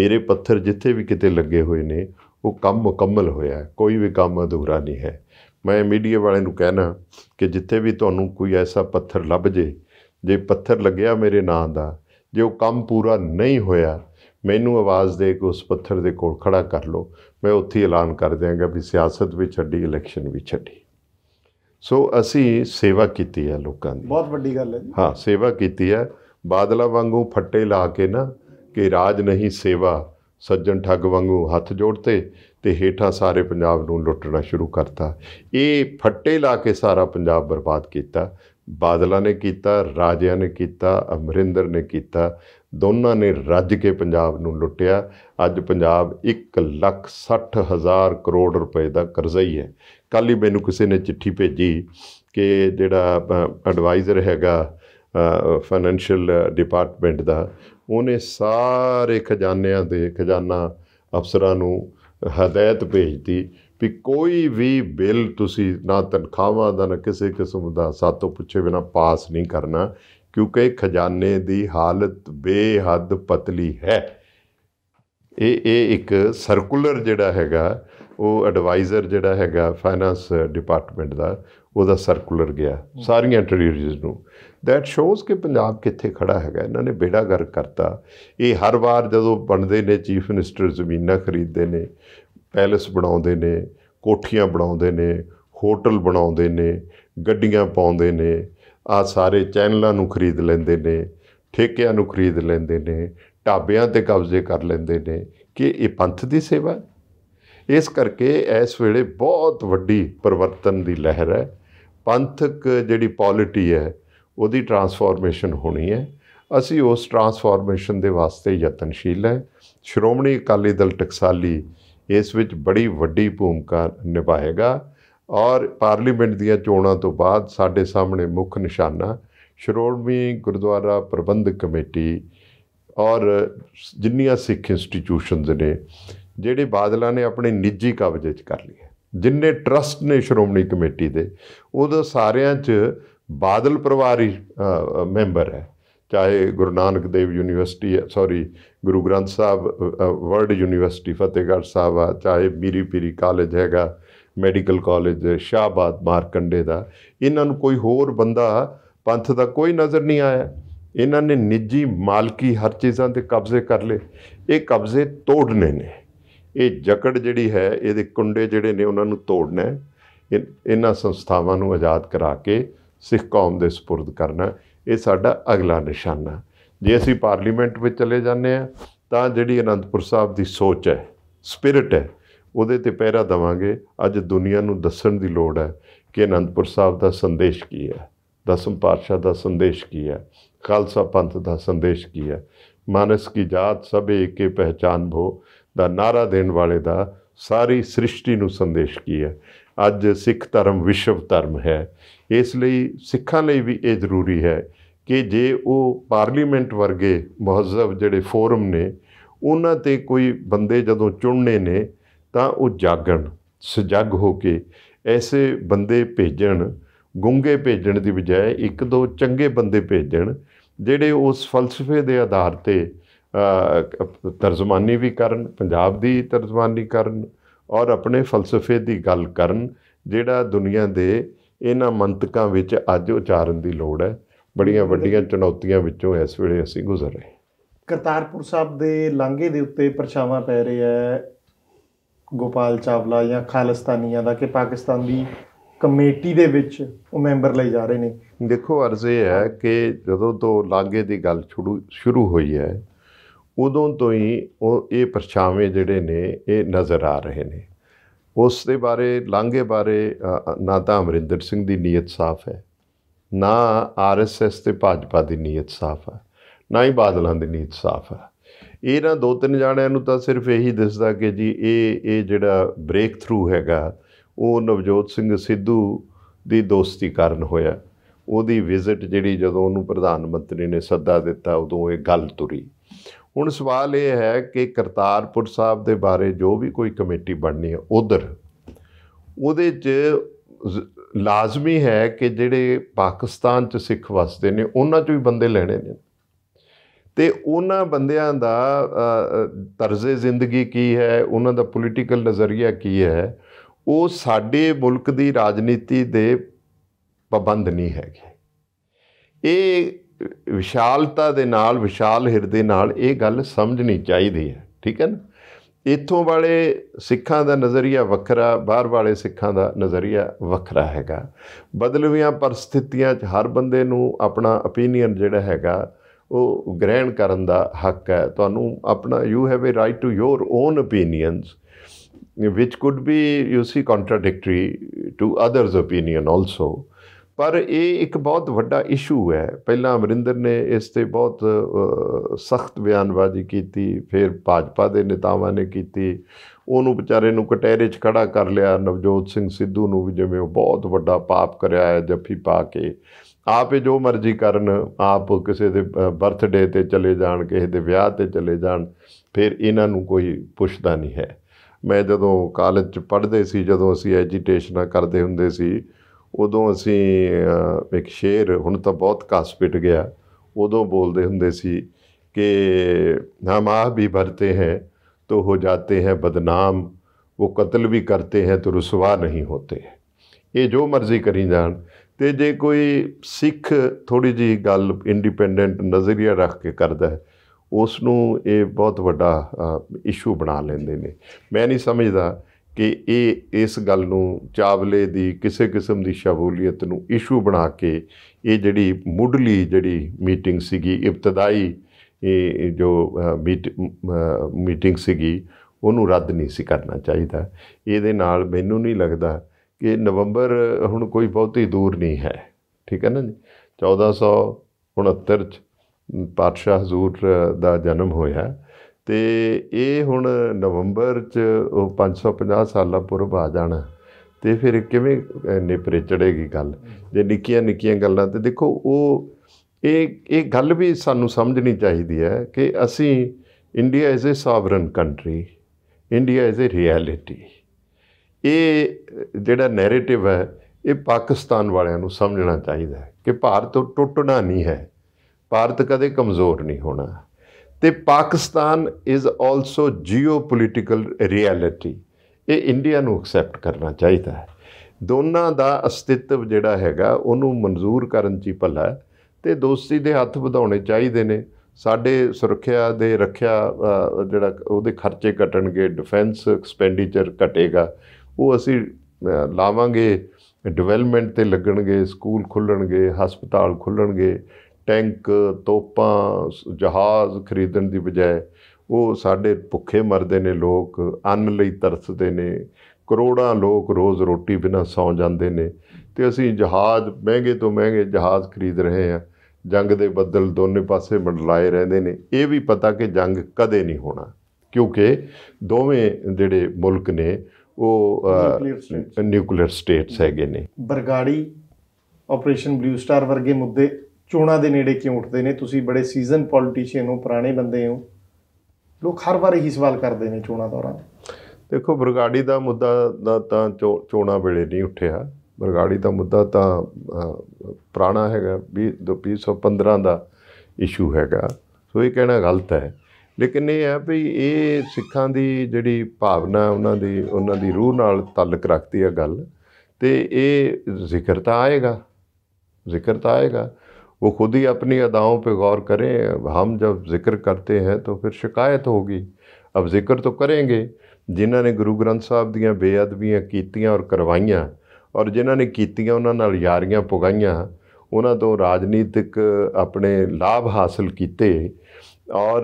ਮੇਰੇ ਪੱਥਰ ਜਿੱਥੇ ਵੀ ਕਿਤੇ ਲੱਗੇ ਹੋਏ ਨੇ ਉਹ ਕੰਮ ਮੁਕੰਮਲ ਹੋਇਆ ਕੋਈ ਵੀ ਕੰਮ ਅਧੂਰਾ ਨਹੀਂ ਹੈ ਮੈਂ ਮੀਡੀਆ ਵਾਲੇ ਨੂੰ ਕਹਿਣਾ ਕਿ ਜਿੱਥੇ ਵੀ ਤੁਹਾਨੂੰ ਕੋਈ ਐਸਾ ਪੱਥਰ ਲੱਭ ਜੇ ਜੇ ਪੱਥਰ ਲੱਗਿਆ ਮੇਰੇ ਨਾਂ ਦਾ ਜੇ ਉਹ ਕੰਮ ਪੂਰਾ ਨਹੀਂ ਹੋਇਆ ਮੈਨੂੰ ਆਵਾਜ਼ ਦੇ ਕੇ ਉਸ ਪੱਥਰ ਦੇ ਕੋਲ ਖੜਾ ਕਰ ਲਓ ਮੈਂ ਉੱਥੇ ਐਲਾਨ ਕਰ ਦਿਆਂਗਾ ਵੀ ਸਿਆਸਤ ਵੀ ਛੱਡੀ ਇਲੈਕਸ਼ਨ ਵੀ ਛੱਡੀ ਸੋ ਅਸੀਂ ਸੇਵਾ ਕੀਤੀ ਹੈ ਲੋਕਾਂ ਦੀ ਬਹੁਤ ਵੱਡੀ ਗੱਲ ਹੈ ਹਾਂ ਸੇਵਾ ਕੀਤੀ ਹੈ ਬਾਦਲਾ ਵਾਂਗੂ ਫੱਟੇ ਲਾ ਕੇ ਨਾ ਕਿ ਰਾਜ ਨਹੀਂ ਸੇਵਾ ਸੱਜਣ ਠੱਗ ਵਾਂਗੂ ਹੱਥ ਜੋੜਤੇ ਤੇ ਹੇਠਾਂ ਸਾਰੇ ਪੰਜਾਬ ਨੂੰ ਲੁੱਟਣਾ ਸ਼ੁਰੂ ਕਰਤਾ ਇਹ ਫੱਟੇ ਲਾ ਕੇ ਸਾਰਾ ਪੰਜਾਬ ਬਰਬਾਦ ਕੀਤਾ ਬਾਦਲਾਂ ਨੇ ਕੀਤਾ ਰਾਜਿਆਂ ਨੇ ਕੀਤਾ ਅਮਰਿੰਦਰ ਨੇ ਕੀਤਾ ਦੋਨਾਂ ਨੇ ਰੱਜ ਕੇ ਪੰਜਾਬ ਨੂੰ ਲੁੱਟਿਆ ਅੱਜ ਪੰਜਾਬ 1 ਲੱਖ 60 ਹਜ਼ਾਰ ਕਰੋੜ ਰੁਪਏ ਦਾ ਕਰਜ਼ਾ ਹੀ ਹੈ ਕੱਲ ਹੀ ਮੈਨੂੰ ਕਿਸੇ ਨੇ ਚਿੱਠੀ ਭੇਜੀ ਕਿ ਜਿਹੜਾ ਐਡਵਾਈਜ਼ਰ ਹੈਗਾ ਫਾਈਨੈਂਸ਼ੀਅਲ ਡਿਪਾਰਟਮੈਂਟ ਦਾ ਉਹਨੇ ਸਾਰੇ ਖਜ਼ਾਨਿਆਂ ਦੇ ਖਜ਼ਾਨਾ ਅਫਸਰਾਂ ਨੂੰ ਹਦਾਇਤ ਭੇਜਤੀ ਵੀ ਕੋਈ ਵੀ ਬਿੱਲ ਤੁਸੀਂ ਨਾ ਤਨਖਾਹਾਂ ਦਾ ਨਾ ਕਿਸੇ ਕਿਸਮ ਦਾ ਸਾਤੋਂ ਪੁੱਛੇ ਬਿਨਾ ਪਾਸ ਨਹੀਂ ਕਰਨਾ ਕਿਉਂਕਿ ਖਜ਼ਾਨੇ ਦੀ ਹਾਲਤ ਬੇਹੱਦ ਪਤਲੀ ਹੈ ਇਹ ਇਹ ਇੱਕ ਸਰਕੂਲਰ ਜਿਹੜਾ ਹੈਗਾ ਉਹ ਐਡਵਾਈਜ਼ਰ ਜਿਹੜਾ ਹੈਗਾ ਫਾਈਨੈਂਸ ਡਿਪਾਰਟਮੈਂਟ ਦਾ ਉਹਦਾ ਸਰਕੂਲਰ ਗਿਆ ਸਾਰੀਆਂ ਟ੍ਰੇਡਰੀਜ਼ ਨੂੰ ਦੈਟ ਸ਼ੋਜ਼ ਕਿ ਪੰਜਾਬ ਕਿੱਥੇ ਖੜਾ ਹੈਗਾ ਇਹਨਾਂ ਨੇ ਬੇੜਾ ਗਰ ਕਰਤਾ ਇਹ ਹਰ ਵਾਰ ਜਦੋਂ ਬਣਦੇ ਨੇ ਚੀਫ ਮਿਨਿਸਟਰ ਜ਼ਮੀਨਾਂ ਖਰੀਦਦੇ ਨੇ ਪੈਲਸ ਬਣਾਉਂਦੇ ਨੇ ਕੋਠੀਆਂ ਬਣਾਉਂਦੇ ਨੇ ਹੋਟਲ ਬਣਾਉਂਦੇ ਨੇ ਗੱਡੀਆਂ ਪਾਉਂਦੇ ਨੇ ਆ ਸਾਰੇ ਚੈਨਲਾਂ ਨੂੰ ਖਰੀਦ ਲੈਂਦੇ ਨੇ ਠੇਕਿਆਂ ਨੂੰ ਖਰੀਦ ਲੈਂਦੇ ਨੇ ਢਾਬਿਆਂ ਤੇ ਕਬਜ਼ੇ ਕਰ ਲੈਂਦੇ ਨੇ ਕਿ ਇਹ ਪੰਥ ਦੀ ਸੇਵਾ ਇਸ ਕਰਕੇ ਇਸ ਵੇਲੇ ਬਹੁਤ ਵੱਡੀ ਪਰਵਰਤਨ ਦੀ ਲਹਿਰ ਹੈ ਪੰਥਕ ਜਿਹੜੀ ਪੋਲਿਟੀ ਹੈ ਉਹਦੀ ਟਰਾਂਸਫਾਰਮੇਸ਼ਨ ਹੋਣੀ ਹੈ ਅਸੀਂ ਉਸ ਟਰਾਂਸਫਾਰਮੇਸ਼ਨ ਦੇ ਵਾਸਤੇ ਯਤਨਸ਼ੀਲ ਹੈ ਸ਼੍ਰੋਮਣੀ ਅਕਾਲੀ ਦਲ ਟਕਸਾਲੀ ਇਸ ਵਿੱਚ ਬੜੀ ਵੱਡੀ ਭੂਮਿਕਾ ਨਿਭਾਏਗਾ ਔਰ ਪਾਰਲੀਮੈਂਟ ਦੀਆਂ ਚੋਣਾਂ ਤੋਂ ਬਾਅਦ ਸਾਡੇ ਸਾਹਮਣੇ ਮੁੱਖ ਨਿਸ਼ਾਨਾ ਸ਼੍ਰੋਮਣੀ ਗੁਰਦੁਆਰਾ ਪ੍ਰਬੰਧਕ ਕਮੇਟੀ ਔਰ ਜਿੰਨੀਆਂ ਸਿੱਖ ਇੰਸਟੀਟਿਊਸ਼ਨਸ ਨੇ ਜਿਹੜੇ ਬਾਦਲਾਂ ਨੇ ਆਪਣੇ ਨਿੱਜੀ ਕਬਜ਼ੇ 'ਚ ਕਰ ਲਿਆ ਜਿੰਨੇ ਟਰਸਟ ਨੇ ਸ਼੍ਰੋਮਣੀ ਕਮੇਟੀ ਦੇ ਉਹਦਾ ਸਾਰਿਆਂ 'ਚ ਬਾਦਲ ਪਰਿਵਾਰੀ ਮੈਂਬਰ ਹੈ ਚਾਹੇ Guru Nanak Dev university sorry Guru Granth Sahib world university Fatehgarh Sahib ਆ ਚਾਹੇ ਮੀਰੀ ਪੀਰੀ ਕਾਲਜ ਹੈਗਾ ਮੈਡੀਕਲ ਕਾਲਜ ਸ਼ਾਹਬਾਦ ਮਾਰਕੰਡੇ ਦਾ ਇਹਨਾਂ ਨੂੰ ਕੋਈ ਹੋਰ ਬੰਦਾ ਪੰਥ ਦਾ ਕੋਈ ਨਜ਼ਰ ਨਹੀਂ ਆਇਆ ਇਹਨਾਂ ਨੇ ਨਿੱਜੀ ਮਾਲਕੀ ਹਰ ਚੀਜ਼ਾਂ ਤੇ ਕਬਜ਼ੇ ਕਰ ਲਏ ਇਹ ਕਬਜ਼ੇ ਤੋੜਨੇ ਨੇ ਇਹ ਜਕੜ ਜਿਹੜੀ ਹੈ ਇਹਦੇ ਕੁੰਡੇ ਜਿਹੜੇ ਨੇ ਉਹਨਾਂ ਨੂੰ ਤੋੜਨਾ ਹੈ ਇਹਨਾਂ ਸੰਸਥਾਵਾਂ ਨੂੰ ਆਜ਼ਾਦ ਕਰਾ ਕੇ ਸਿੱਖ ਕੌਮ ਦੇ سپرد ਕਰਨਾ ਇਹ ਸਾਡਾ ਅਗਲਾ ਨਿਸ਼ਾਨਾ ਜੇ ਅਸੀਂ ਪਾਰਲੀਮੈਂਟ ਵਿੱਚ ਚਲੇ ਜਾਂਦੇ ਆ ਤਾਂ ਜਿਹੜੀ ਅਨੰਦਪੁਰ ਸਾਹਿਬ ਦੀ ਸੋਚ ਹੈ ਸਪਿਰਿਟ ਹੈ ਉਹਦੇ ਤੇ ਪਹਿਰਾ ਦਵਾਂਗੇ ਅੱਜ ਦੁਨੀਆ ਨੂੰ ਦੱਸਣ ਦੀ ਲੋੜ ਹੈ ਕਿ ਅਨੰਦਪੁਰ ਸਾਹਿਬ ਦਾ ਸੰਦੇਸ਼ ਕੀ ਹੈ ਦਸਮ ਪਾਤਸ਼ਾਹ ਦਾ ਸੰਦੇਸ਼ ਕੀ ਹੈ ਖਾਲਸਾ ਪੰਥ ਦਾ ਸੰਦੇਸ਼ ਕੀ ਹੈ ਮਾਨਸ ਕੀ ਜਾਤ ਸਭ ਇੱਕੇ ਪਹਿਚਾਨ ਭੋ ਦਾ ਨਾਰਾ ਦੇਣ ਵਾਲੇ ਦਾ ਸਾਰੀ ਸ੍ਰਿਸ਼ਟੀ ਨੂੰ ਸੰਦੇਸ਼ ਕੀ ਹੈ ਅੱਜ ਸਿੱਖ ਧਰਮ ਵਿਸ਼ਵ ਧਰਮ ਹੈ ਇਸ ਲਈ ਸਿੱਖਾਂ ਲਈ ਵੀ ਇਹ ਜ਼ਰੂਰੀ ਹੈ ਕਿ ਜੇ ਉਹ ਪਾਰਲੀਮੈਂਟ ਵਰਗੇ ਮਹੱਜ਼ਬ ਜਿਹੜੇ ਫੋਰਮ ਨੇ ਉਹਨਾਂ ਤੇ ਕੋਈ ਬੰਦੇ ਜਦੋਂ ਚੁਣਨੇ ਨੇ ਤਾਂ ਉਹ ਜਾਗਣ ਸਜਗ ਹੋ ਕੇ ਐਸੇ ਬੰਦੇ ਭੇਜਣ ਗੁੰਗੇ ਭੇਜਣ ਦੀ ਬਜਾਏ ਇੱਕ ਦੋ ਚੰਗੇ ਬੰਦੇ ਭੇਜਣ ਜਿਹੜੇ ਉਸ ਫਲਸਫੇ ਦੇ ਆਧਾਰ ਤੇ ਤਰਜਮਾਨੀ ਵੀ ਕਰਨ ਪੰਜਾਬ ਦੀ ਤਰਜਮਾਨੀ ਕਰਨ ਔਰ ਆਪਣੇ ਫਲਸਫੇ ਦੀ ਗੱਲ ਕਰਨ ਜਿਹੜਾ ਦੁਨੀਆ ਦੇ ਇਹਨਾਂ ਮੰਤਕਾਂ ਵਿੱਚ ਅੱਜ ਉਚਾਰਨ ਦੀ ਲੋੜ ਹੈ ਬੜੀਆਂ ਵੱਡੀਆਂ ਚੁਣੌਤੀਆਂ ਵਿੱਚੋਂ ਇਸ ਵੇਲੇ ਅਸੀਂ ਗੁਜ਼ਰ ਰਹੇ ਕਰਤਾਰਪੁਰ ਸਾਹਿਬ ਦੇ ਲਾਂਘੇ ਦੇ ਉੱਤੇ ਪਰਛਾਵਾਂ ਪੈ ਰਿਹਾ ਹੈ ਗੋਪਾਲ ਚਾਵਲਾ ਜਾਂ ਖਾਲਸਤਾਨੀਆਂ ਦਾ ਕਿ ਪਾਕਿਸਤਾਨ ਦੀ ਕਮੇਟੀ ਦੇ ਵਿੱਚ ਉਹ ਮੈਂਬਰ ਲਈ ਜਾ ਰਹੇ ਨੇ ਦੇਖੋ ਅਰਜ਼ੇ ਹੈ ਕਿ ਜਦੋਂ ਤੋਂ ਲਾਂਘੇ ਦੀ ਗੱਲ ਸ਼ੁਰੂ ਹੋਈ ਹੈ ਉਦੋਂ ਤੋਂ ਹੀ ਉਹ ਇਹ ਪਰਛਾਵੇਂ ਜਿਹੜੇ ਨੇ ਇਹ ਨਜ਼ਰ ਆ ਰਹੇ ਨੇ ਉਸ ਦੇ ਬਾਰੇ ਲਾਂਘੇ ਬਾਰੇ ਨਾ ਤਾਂ ਅਮਰਿੰਦਰ ਸਿੰਘ ਦੀ ਨੀਅਤ ਸਾਫ਼ ਹੈ ਨਾ ਆਰਐਸਐਸ ਤੇ ਭਾਜਪਾ ਦੀ ਨੀਅਤ ਸਾਫ਼ ਹੈ ਨਾ ਹੀ ਬਾਦਲਾਂ ਦੀ ਨੀਅਤ ਸਾਫ਼ ਹੈ ਇਹਨਾਂ ਦੋ ਤਿੰਨ ਜਾਣਿਆਂ ਨੂੰ ਤਾਂ ਸਿਰਫ ਇਹੀ ਦਿਸਦਾ ਕਿ ਜੀ ਇਹ ਇਹ ਜਿਹੜਾ ਬ੍ਰੇਕ ਥਰੂ ਹੈਗਾ ਉਹ ਨਵਜੋਤ ਸਿੰਘ ਸਿੱਧੂ ਦੀ ਦੋਸਤੀ ਕਾਰਨ ਹੋਇਆ ਉਹਦੀ ਵਿਜ਼ਿਟ ਜਿਹੜੀ ਜਦੋਂ ਉਹਨੂੰ ਪ੍ਰਧਾਨ ਮੰਤਰੀ ਨੇ ਸੱਦਾ ਦਿੱਤਾ ਉਦੋਂ ਇਹ ਗੱਲ ਤੁਰੀ ਹੁਣ ਸਵਾਲ ਇਹ ਹੈ ਕਿ ਕਰਤਾਰਪੁਰ ਸਾਹਿਬ ਦੇ ਬਾਰੇ ਜੋ ਵੀ ਕੋਈ ਕਮੇਟੀ ਬਣਨੀ ਹੈ ਉਧਰ ਉਹਦੇ 'ਚ ਲਾਜ਼ਮੀ ਹੈ ਕਿ ਜਿਹੜੇ ਪਾਕਿਸਤਾਨ 'ਚ ਸਿੱਖ ਵਸਦੇ ਨੇ ਉਹਨਾਂ 'ਚ ਵੀ ਬੰਦੇ ਲੈਣੇ ਨੇ ਤੇ ਉਹਨਾਂ ਬੰਦਿਆਂ ਦਾ ਤਰਜ਼ੇ ਜ਼ਿੰਦਗੀ ਕੀ ਹੈ ਉਹਨਾਂ ਦਾ ਪੋਲੀਟੀਕਲ ਨਜ਼ਰੀਆ ਕੀ ਹੈ ਉਹ ਸਾਡੇ ਮੁਲਕ ਦੀ ਰਾਜਨੀਤੀ ਦੇ ਪਾਬੰਦ ਨਹੀਂ ਹੈਗੇ ਇਹ ਵਿਸ਼ਾਲਤਾ ਦੇ ਨਾਲ ਵਿਸ਼ਾਲ ਹਿਰਦੇ ਨਾਲ ਇਹ ਗੱਲ ਸਮਝਣੀ ਚਾਹੀਦੀ ਹੈ ਠੀਕ ਹੈ ਨਾ ਇਥੋਂ ਵਾਲੇ ਸਿੱਖਾਂ ਦਾ ਨਜ਼ਰੀਆ ਵੱਖਰਾ ਬਾਹਰ ਵਾਲੇ ਸਿੱਖਾਂ ਦਾ ਨਜ਼ਰੀਆ ਵੱਖਰਾ ਹੈਗਾ ਬਦਲਵੀਆਂ ਪਰਿਸਥਿਤੀਆਂ 'ਚ ਹਰ ਬੰਦੇ ਨੂੰ ਆਪਣਾ opinion ਜਿਹੜਾ ਹੈਗਾ ਉਹ ਗ੍ਰਹਿਣ ਕਰਨ ਦਾ ਹੱਕ ਹੈ ਤੁਹਾਨੂੰ ਆਪਣਾ you have a right to your own opinions which could be you see contradictory to others opinion also ਪਰ ਇਹ ਇੱਕ ਬਹੁਤ ਵੱਡਾ ਇਸ਼ੂ ਹੈ ਪਹਿਲਾਂ ਅਮਰਿੰਦਰ ਨੇ ਇਸ ਤੇ ਬਹੁਤ ਸਖਤ ਬਿਆਨਬਾਜ਼ੀ ਕੀਤੀ ਫਿਰ ਭਾਜਪਾ ਦੇ ਨੇਤਾਵਾਂ ਨੇ ਕੀਤੀ ਉਹਨੂੰ ਵਿਚਾਰੇ ਨੂੰ ਕਟਹਿਰੇ 'ਚ ਖੜਾ ਕਰ ਲਿਆ ਨਵਜੋਤ ਸਿੰਘ ਸਿੱਧੂ ਨੂੰ ਵੀ ਜਿਵੇਂ ਉਹ ਬਹੁਤ ਵੱਡਾ ਪਾਪ ਕਰਿਆ ਹੈ ਜੱਫੀ ਪਾ ਕੇ ਆਪ ਇਹ ਜੋ ਮਰਜ਼ੀ ਕਰਨ ਆਪ ਕਿਸੇ ਦੇ ਬਰਥਡੇ ਤੇ ਚਲੇ ਜਾਣ ਕਿਸੇ ਦੇ ਵਿਆਹ ਤੇ ਚਲੇ ਜਾਣ ਫਿਰ ਇਹਨਾਂ ਨੂੰ ਕੋਈ ਪੁੱਛਦਾ ਨਹੀਂ ਹੈ ਮੈਂ ਜਦੋਂ ਕਾਲਜ 'ਚ ਪੜ੍ਹਦੇ ਸੀ ਜਦੋਂ ਅਸੀਂ ਐਜੀਟੇਸ਼ਨਾਂ ਕਰਦੇ ਹੁੰਦੇ ਸੀ ਉਦੋਂ ਅਸੀਂ ਇੱਕ ਸ਼ੇਰ ਹੁਣ ਤਾਂ ਬਹੁਤ ਘਾਸ ਪਿੱਟ ਗਿਆ ਉਦੋਂ ਬੋਲਦੇ ਹੁੰਦੇ ਸੀ ਕਿ ਨਾ ਆਹ ਵੀ ਭਰਤੇ ਹੈ ਤੋ ਹੋ ਜਾਂਦੇ ਹੈ ਬਦਨਾਮ ਉਹ ਕਤਲ ਵੀ ਕਰਤੇ ਹੈ ਤੋ ਰਸਵਾ ਨਹੀਂ ਹੋਤੇ ਇਹ ਜੋ ਮਰਜ਼ੀ ਕਰੀ ਜਾਣ ਤੇ ਜੇ ਕੋਈ ਸਿੱਖ ਥੋੜੀ ਜੀ ਗੱਲ ਇੰਡੀਪੈਂਡੈਂਟ ਨਜ਼ਰੀਆ ਰੱਖ ਕੇ ਕਰਦਾ ਹੈ ਉਸ ਨੂੰ ਇਹ ਬਹੁਤ ਵੱਡਾ ਇਸ਼ੂ ਬਣਾ ਲੈਂਦੇ ਨੇ ਮੈਂ ਨਹੀਂ ਸਮਝਦਾ ਕਿ ਇਹ ਇਸ ਗੱਲ ਨੂੰ ਚਾਵਲੇ ਦੀ ਕਿਸੇ ਕਿਸਮ ਦੀ ਸ਼ਮੂਲੀਅਤ ਨੂੰ ਇਸ਼ੂ ਬਣਾ ਕੇ ਇਹ ਜਿਹੜੀ ਮੁੱਢਲੀ ਜਿਹੜੀ ਮੀਟਿੰਗ ਸੀਗੀ ਇਬਤਦਾਈ ਇਹ ਜੋ ਮੀਟਿੰਗ ਸੀਗੀ ਉਹਨੂੰ ਰੱਦ ਨਹੀਂ ਸੀ ਕਰਨਾ ਚਾਹੀਦਾ ਇਹਦੇ ਨਾਲ ਮੈਨੂੰ ਨਹੀਂ ਲੱਗਦਾ ਕਿ ਨਵੰਬਰ ਹੁਣ ਕੋਈ ਬਹੁਤੀ ਦੂਰ ਨਹੀਂ ਹੈ ਠੀਕ ਹੈ ਨਾ ਜੀ 1469 ਚ ਪਾਤਸ਼ਾਹ ਹਜ਼ੂਰ ਦਾ ਜਨਮ ਹੋਇਆ ਤੇ ਇਹ ਹੁਣ ਨਵੰਬਰ ਚ ਉਹ 550 ਸਾਲਾਂ ਪੁਰਬ ਆ ਜਾਣਾ ਤੇ ਫਿਰ ਕਿਵੇਂ ਨਿਪਰੇ ਚੜੇਗੀ ਗੱਲ ਜੇ ਨਿੱਕੀਆਂ ਨਿੱਕੀਆਂ ਗੱਲਾਂ ਤੇ ਦੇਖੋ ਉਹ ਇਹ ਇਹ ਗੱਲ ਵੀ ਸਾਨੂੰ ਸਮਝਣੀ ਚਾਹੀਦੀ ਹੈ ਕਿ ਅਸੀਂ India is a sovereign country India is a reality ਇਹ ਜਿਹੜਾ ਨੈਰੇਟਿਵ ਹੈ ਇਹ ਪਾਕਿਸਤਾਨ ਵਾਲਿਆਂ ਨੂੰ ਸਮਝਣਾ ਚਾਹੀਦਾ ਹੈ ਕਿ ਭਾਰਤ ਟੁੱਟਣਾ ਨਹੀਂ ਹੈ ਭਾਰਤ ਕਦੇ ਕਮਜ਼ੋਰ ਨਹੀਂ ਹੋਣਾ ਤੇ Pakistan is also geopolitical reality ਇਹ ਇੰਡੀਆ ਨੂੰ ਐਕਸੈਪਟ ਕਰਨਾ ਚਾਹੀਦਾ ਹੈ ਦੋਨਾਂ ਦਾ ਅਸਤਿਤਵ ਜਿਹੜਾ ਹੈਗਾ ਉਹਨੂੰ ਮਨਜ਼ੂਰ ਕਰਨ ਦੀ ਭਲਾ ਤੇ ਦੋਸਤੀ ਦੇ ਹੱਥ ਵਧਾਉਣੇ ਚਾਹੀਦੇ ਨੇ ਸਾਡੇ ਸੁਰੱਖਿਆ ਦੇ ਰੱਖਿਆ ਜਿਹੜਾ ਉਹਦੇ ਖਰਚੇ ਘਟਣਗੇ ਡਿਫੈਂਸ ਐਕਸਪੈਂਡੀਚਰ ਘਟੇਗਾ ਉਹ ਅਸੀਂ ਲਾਵਾਂਗੇ ਡਿਵੈਲਪਮੈਂਟ ਤੇ ਲੱਗਣਗੇ ਸਕੂਲ ਖੁੱਲਣਗੇ ਹਸਪਤਾਲ ਖੁੱਲਣਗੇ ਟੈਂਕ ਤੋਪਾਂ ਜਹਾਜ਼ ਖਰੀਦਣ ਦੀ ਬਜਾਏ ਉਹ ਸਾਡੇ ਭੁੱਖੇ ਮਰਦੇ ਨੇ ਲੋਕ ਅੰਨ ਲਈ ਤਰਸਦੇ ਨੇ ਕਰੋੜਾਂ ਲੋਕ ਰੋਜ਼ ਰੋਟੀ ਬਿਨਾਂ ਸੌਂ ਜਾਂਦੇ ਨੇ ਤੇ ਅਸੀਂ ਜਹਾਜ਼ ਮਹਿੰਗੇ ਤੋਂ ਮਹਿੰਗੇ ਜਹਾਜ਼ ਖਰੀਦ ਰਹੇ ਆ ਜੰਗ ਦੇ ਬੱਦਲ ਦੋਨੇ ਪਾਸੇ ਮੰਡਲਾਏ ਰਹਿੰਦੇ ਨੇ ਇਹ ਵੀ ਪਤਾ ਕਿ ਜੰਗ ਕਦੇ ਨਹੀਂ ਹੋਣਾ ਕਿਉਂਕਿ ਦੋਵੇਂ ਜਿਹੜੇ ਮੁਲਕ ਨੇ ਉਹ ਨਿਊਕਲੀਅਰ ਸਟੇਟਸ ਹੈਗੇ ਨੇ ਬਰਗਾੜੀ ਆਪਰੇਸ਼ਨ ਬਲੂ ਸਟਾਰ ਵਰਗੇ ਮੁੱਦੇ ਚੋਣਾਂ ਦੇ ਨੇੜੇ ਕਿਉਂ ਉੱਠਦੇ ਨੇ ਤੁਸੀਂ ਬੜੇ ਸੀਜ਼ਨ ਪੋਲੀਟੀਸ਼ੀਅਨ ਹੋ ਪੁਰਾਣੇ ਬੰਦੇ ਹੋ ਲੋਕ ਹਰ ਵਾਰ ਇਹੀ ਸਵਾਲ ਕਰਦੇ ਨੇ ਚੋਣਾਂ ਦੌਰਾਨ ਦੇਖੋ ਬਰਗਾੜੀ ਦਾ ਮੁੱਦਾ ਦਾ ਤਾਂ ਚੋਣਾਂ ਵੇਲੇ ਨਹੀਂ ਉੱਠਿਆ ਬਰਗਾੜੀ ਦਾ ਮੁੱਦਾ ਤਾਂ ਪੁਰਾਣਾ ਹੈਗਾ 2015 ਦਾ ਇਸ਼ੂ ਹੈਗਾ ਸੋ ਇਹ ਕਹਿਣਾ ਗਲਤ ਹੈ ਲੇਕਿਨ ਇਹ ਹੈ ਵੀ ਇਹ ਸਿੱਖਾਂ ਦੀ ਜਿਹੜੀ ਭਾਵਨਾ ਉਹਨਾਂ ਦੀ ਉਹਨਾਂ ਦੀ ਰੂਹ ਨਾਲ ਤਾਲਕ ਰੱਖਦੀ ਹੈ ਗੱਲ ਤੇ ਇਹ ਜ਼ਿਕਰ ਤਾਂ ਆਏਗਾ ਜ਼ਿਕਰ ਤਾਂ ਆਏਗਾ वो खुद ही अपनी अदाओं पे गौर करें हम जब ज़िक्र करते हैं तो फिर शिकायत होगी अब ज़िक्र तो करेंगे ਜਿਨ੍ਹਾਂ ਨੇ ਗੁਰੂ ਗ੍ਰੰਥ ਸਾਹਿਬ ਦੀਆਂ ਬੇਅਦਬੀਆਂ ਕੀਤੀਆਂ ਔਰ ਕਰਵਾਈਆਂ ਔਰ ਜਿਨ੍ਹਾਂ ਨੇ ਕੀਤੀਆਂ ਉਹਨਾਂ ਨਾਲ ਯਾਰੀਆਂ ਪੁਗਾਈਆਂ ਉਹਨਾਂ ਤੋਂ ਰਾਜਨੀਤਿਕ ਆਪਣੇ ਲਾਭ ਹਾਸਲ ਕੀਤੇ ਔਰ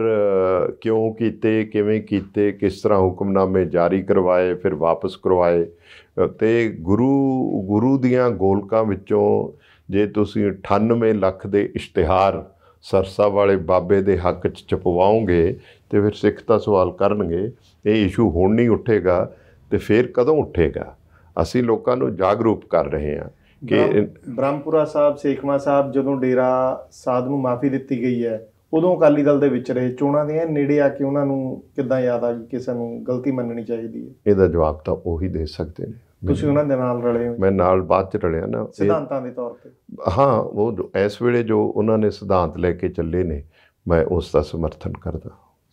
ਕਿਉਂ ਕੀਤੇ ਕਿਵੇਂ ਕੀਤੇ ਕਿਸ ਤਰ੍ਹਾਂ ਹੁਕਮਨਾਮੇ ਜਾਰੀ ਕਰਵਾਏ ਫਿਰ ਵਾਪਸ ਕਰਵਾਏ ਤੇ ਗੁਰੂ ਗੁਰੂ ਦੀਆਂ ਗੋਲਕਾਂ ਵਿੱਚੋਂ ਜੇ ਤੁਸੀਂ 98 ਲੱਖ ਦੇ ਇਸ਼ਤਿਹਾਰ ਸਰਸਾ ਵਾਲੇ ਬਾਬੇ ਦੇ ਹੱਕ 'ਚ ਚਪਵਾਉਂਗੇ ਤੇ ਫਿਰ ਸਿੱਖ ਤਾਂ ਸਵਾਲ ਕਰਨਗੇ ਇਹ ਇਸ਼ੂ ਹੁਣ ਨਹੀਂ ਉੱਠੇਗਾ ਤੇ ਫਿਰ ਕਦੋਂ ਉੱਠੇਗਾ ਅਸੀਂ ਲੋਕਾਂ ਨੂੰ ਜਾਗਰੂਕ ਕਰ ਰਹੇ ਹਾਂ ਕਿ ਬ੍ਰਹਮਪੁਰਾ ਸਾਹਿਬ ਸੇਖਵਾ ਸਾਹਿਬ ਜਦੋਂ ਡੇਰਾ ਸਾਧ ਨੂੰ ਮਾਫੀ ਦਿੱਤੀ ਗਈ ਹੈ ਉਦੋਂ ਅਕਾਲੀ ਦਲ ਦੇ ਵਿੱਚ ਰਹੇ ਚੋਣਾਂ ਦੇ ਨੇੜੇ ਆ ਕੇ ਉਹਨਾਂ ਨੂੰ ਕਿੱਦਾਂ ਯਾਦ ਆ ਕਿ ਕਿਸੇ ਨੂੰ ਗਲਤੀ ਮੰਨਣੀ ਚਾਹੀਦੀ ਹੈ ਇਹਦਾ ਜਵਾਬ ਤਾਂ ਉਹੀ ਦੇ ਸਕਦੇ ਨੇ ਤੁਸੀਂ ਉਹਨਾਂ ਦੇ ਨਾਲ ਰਲੇ ਹੋ ਮੈਂ ਨਾਲ ਬਾਅਦ ਚ ਰਲਿਆ ਨਾ ਸਿਧਾਂਤਾਂ ਦੇ ਤੌਰ ਤੇ ਹਾਂ ਉਹ ਇਸ ਵੇਲੇ ਜੋ ਉਹਨਾਂ ਨੇ ਸਿਧਾਂਤ ਲੈ ਕੇ ਚੱਲੇ ਨੇ ਮੈਂ ਉਸ ਦਾ ਸਮਰਥਨ ਕਰਦਾ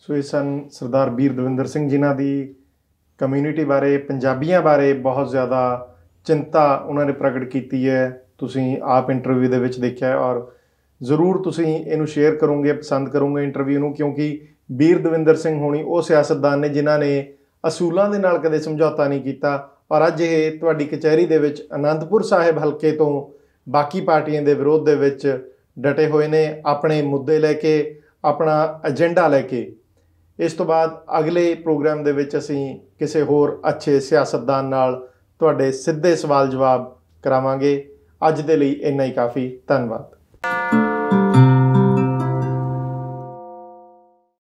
ਸੋ ਇਹ ਸਨ ਸਰਦਾਰ ਵੀਰ ਦਵਿੰਦਰ ਸਿੰਘ ਜਿਨ੍ਹਾਂ ਦੀ ਕਮਿਊਨਿਟੀ ਬਾਰੇ ਪੰਜਾਬੀਆਂ ਬਾਰੇ ਬਹੁਤ ਜ਼ਿਆਦਾ ਚਿੰਤਾ ਉਹਨਾਂ ਨੇ ਪ੍ਰਗਟ ਕੀਤੀ ਹੈ ਤੁਸੀਂ ਆਪ ਇੰਟਰਵਿਊ ਦੇ ਵਿੱਚ ਦੇਖਿਆ ਔਰ ਜ਼ਰੂਰ ਤੁਸੀਂ ਇਹਨੂੰ ਸ਼ੇਅਰ ਕਰੋਗੇ ਪਸੰਦ ਕਰੋਗੇ ਇੰਟਰਵਿਊ ਨੂੰ ਕਿਉਂਕਿ ਵੀਰ ਦਵਿੰਦਰ ਸਿੰਘ ਹੋਣੀ ਉਹ ਸਿਆਸਤਦਾਨ ਨੇ ਜਿਨ੍ਹਾਂ ਨੇ ਅਸੂਲਾਂ ਦੇ ਨਾਲ ਕਦੇ ਸਮਝੌਤਾ ਨਹੀਂ ਕੀਤਾ ਔਰ ਅੱਜ ਇਹ ਤੁਹਾਡੀ ਕਚਹਿਰੀ ਦੇ ਵਿੱਚ ਅਨੰਦਪੁਰ ਸਾਹਿਬ ਹਲਕੇ ਤੋਂ ਬਾਕੀ ਪਾਰਟੀਆਂ ਦੇ ਵਿਰੋਧ ਦੇ ਵਿੱਚ ਡਟੇ ਹੋਏ ਨੇ ਆਪਣੇ ਮੁੱਦੇ ਲੈ ਕੇ ਆਪਣਾ ਏਜੰਡਾ ਲੈ ਕੇ ਇਸ ਤੋਂ ਬਾਅਦ ਅਗਲੇ ਪ੍ਰੋਗਰਾਮ ਦੇ ਵਿੱਚ ਅਸੀਂ ਕਿਸੇ ਹੋਰ ਅੱਛੇ ਸਿਆਸਤਦਾਨ ਨਾਲ ਤੁਹਾਡੇ ਸਿੱਧੇ ਸਵਾਲ ਜਵਾਬ ਕਰਾਵਾਂਗੇ ਅੱਜ ਦੇ ਲਈ ਇੰਨਾ ਹੀ ਕਾਫੀ ਧੰਨਵਾਦ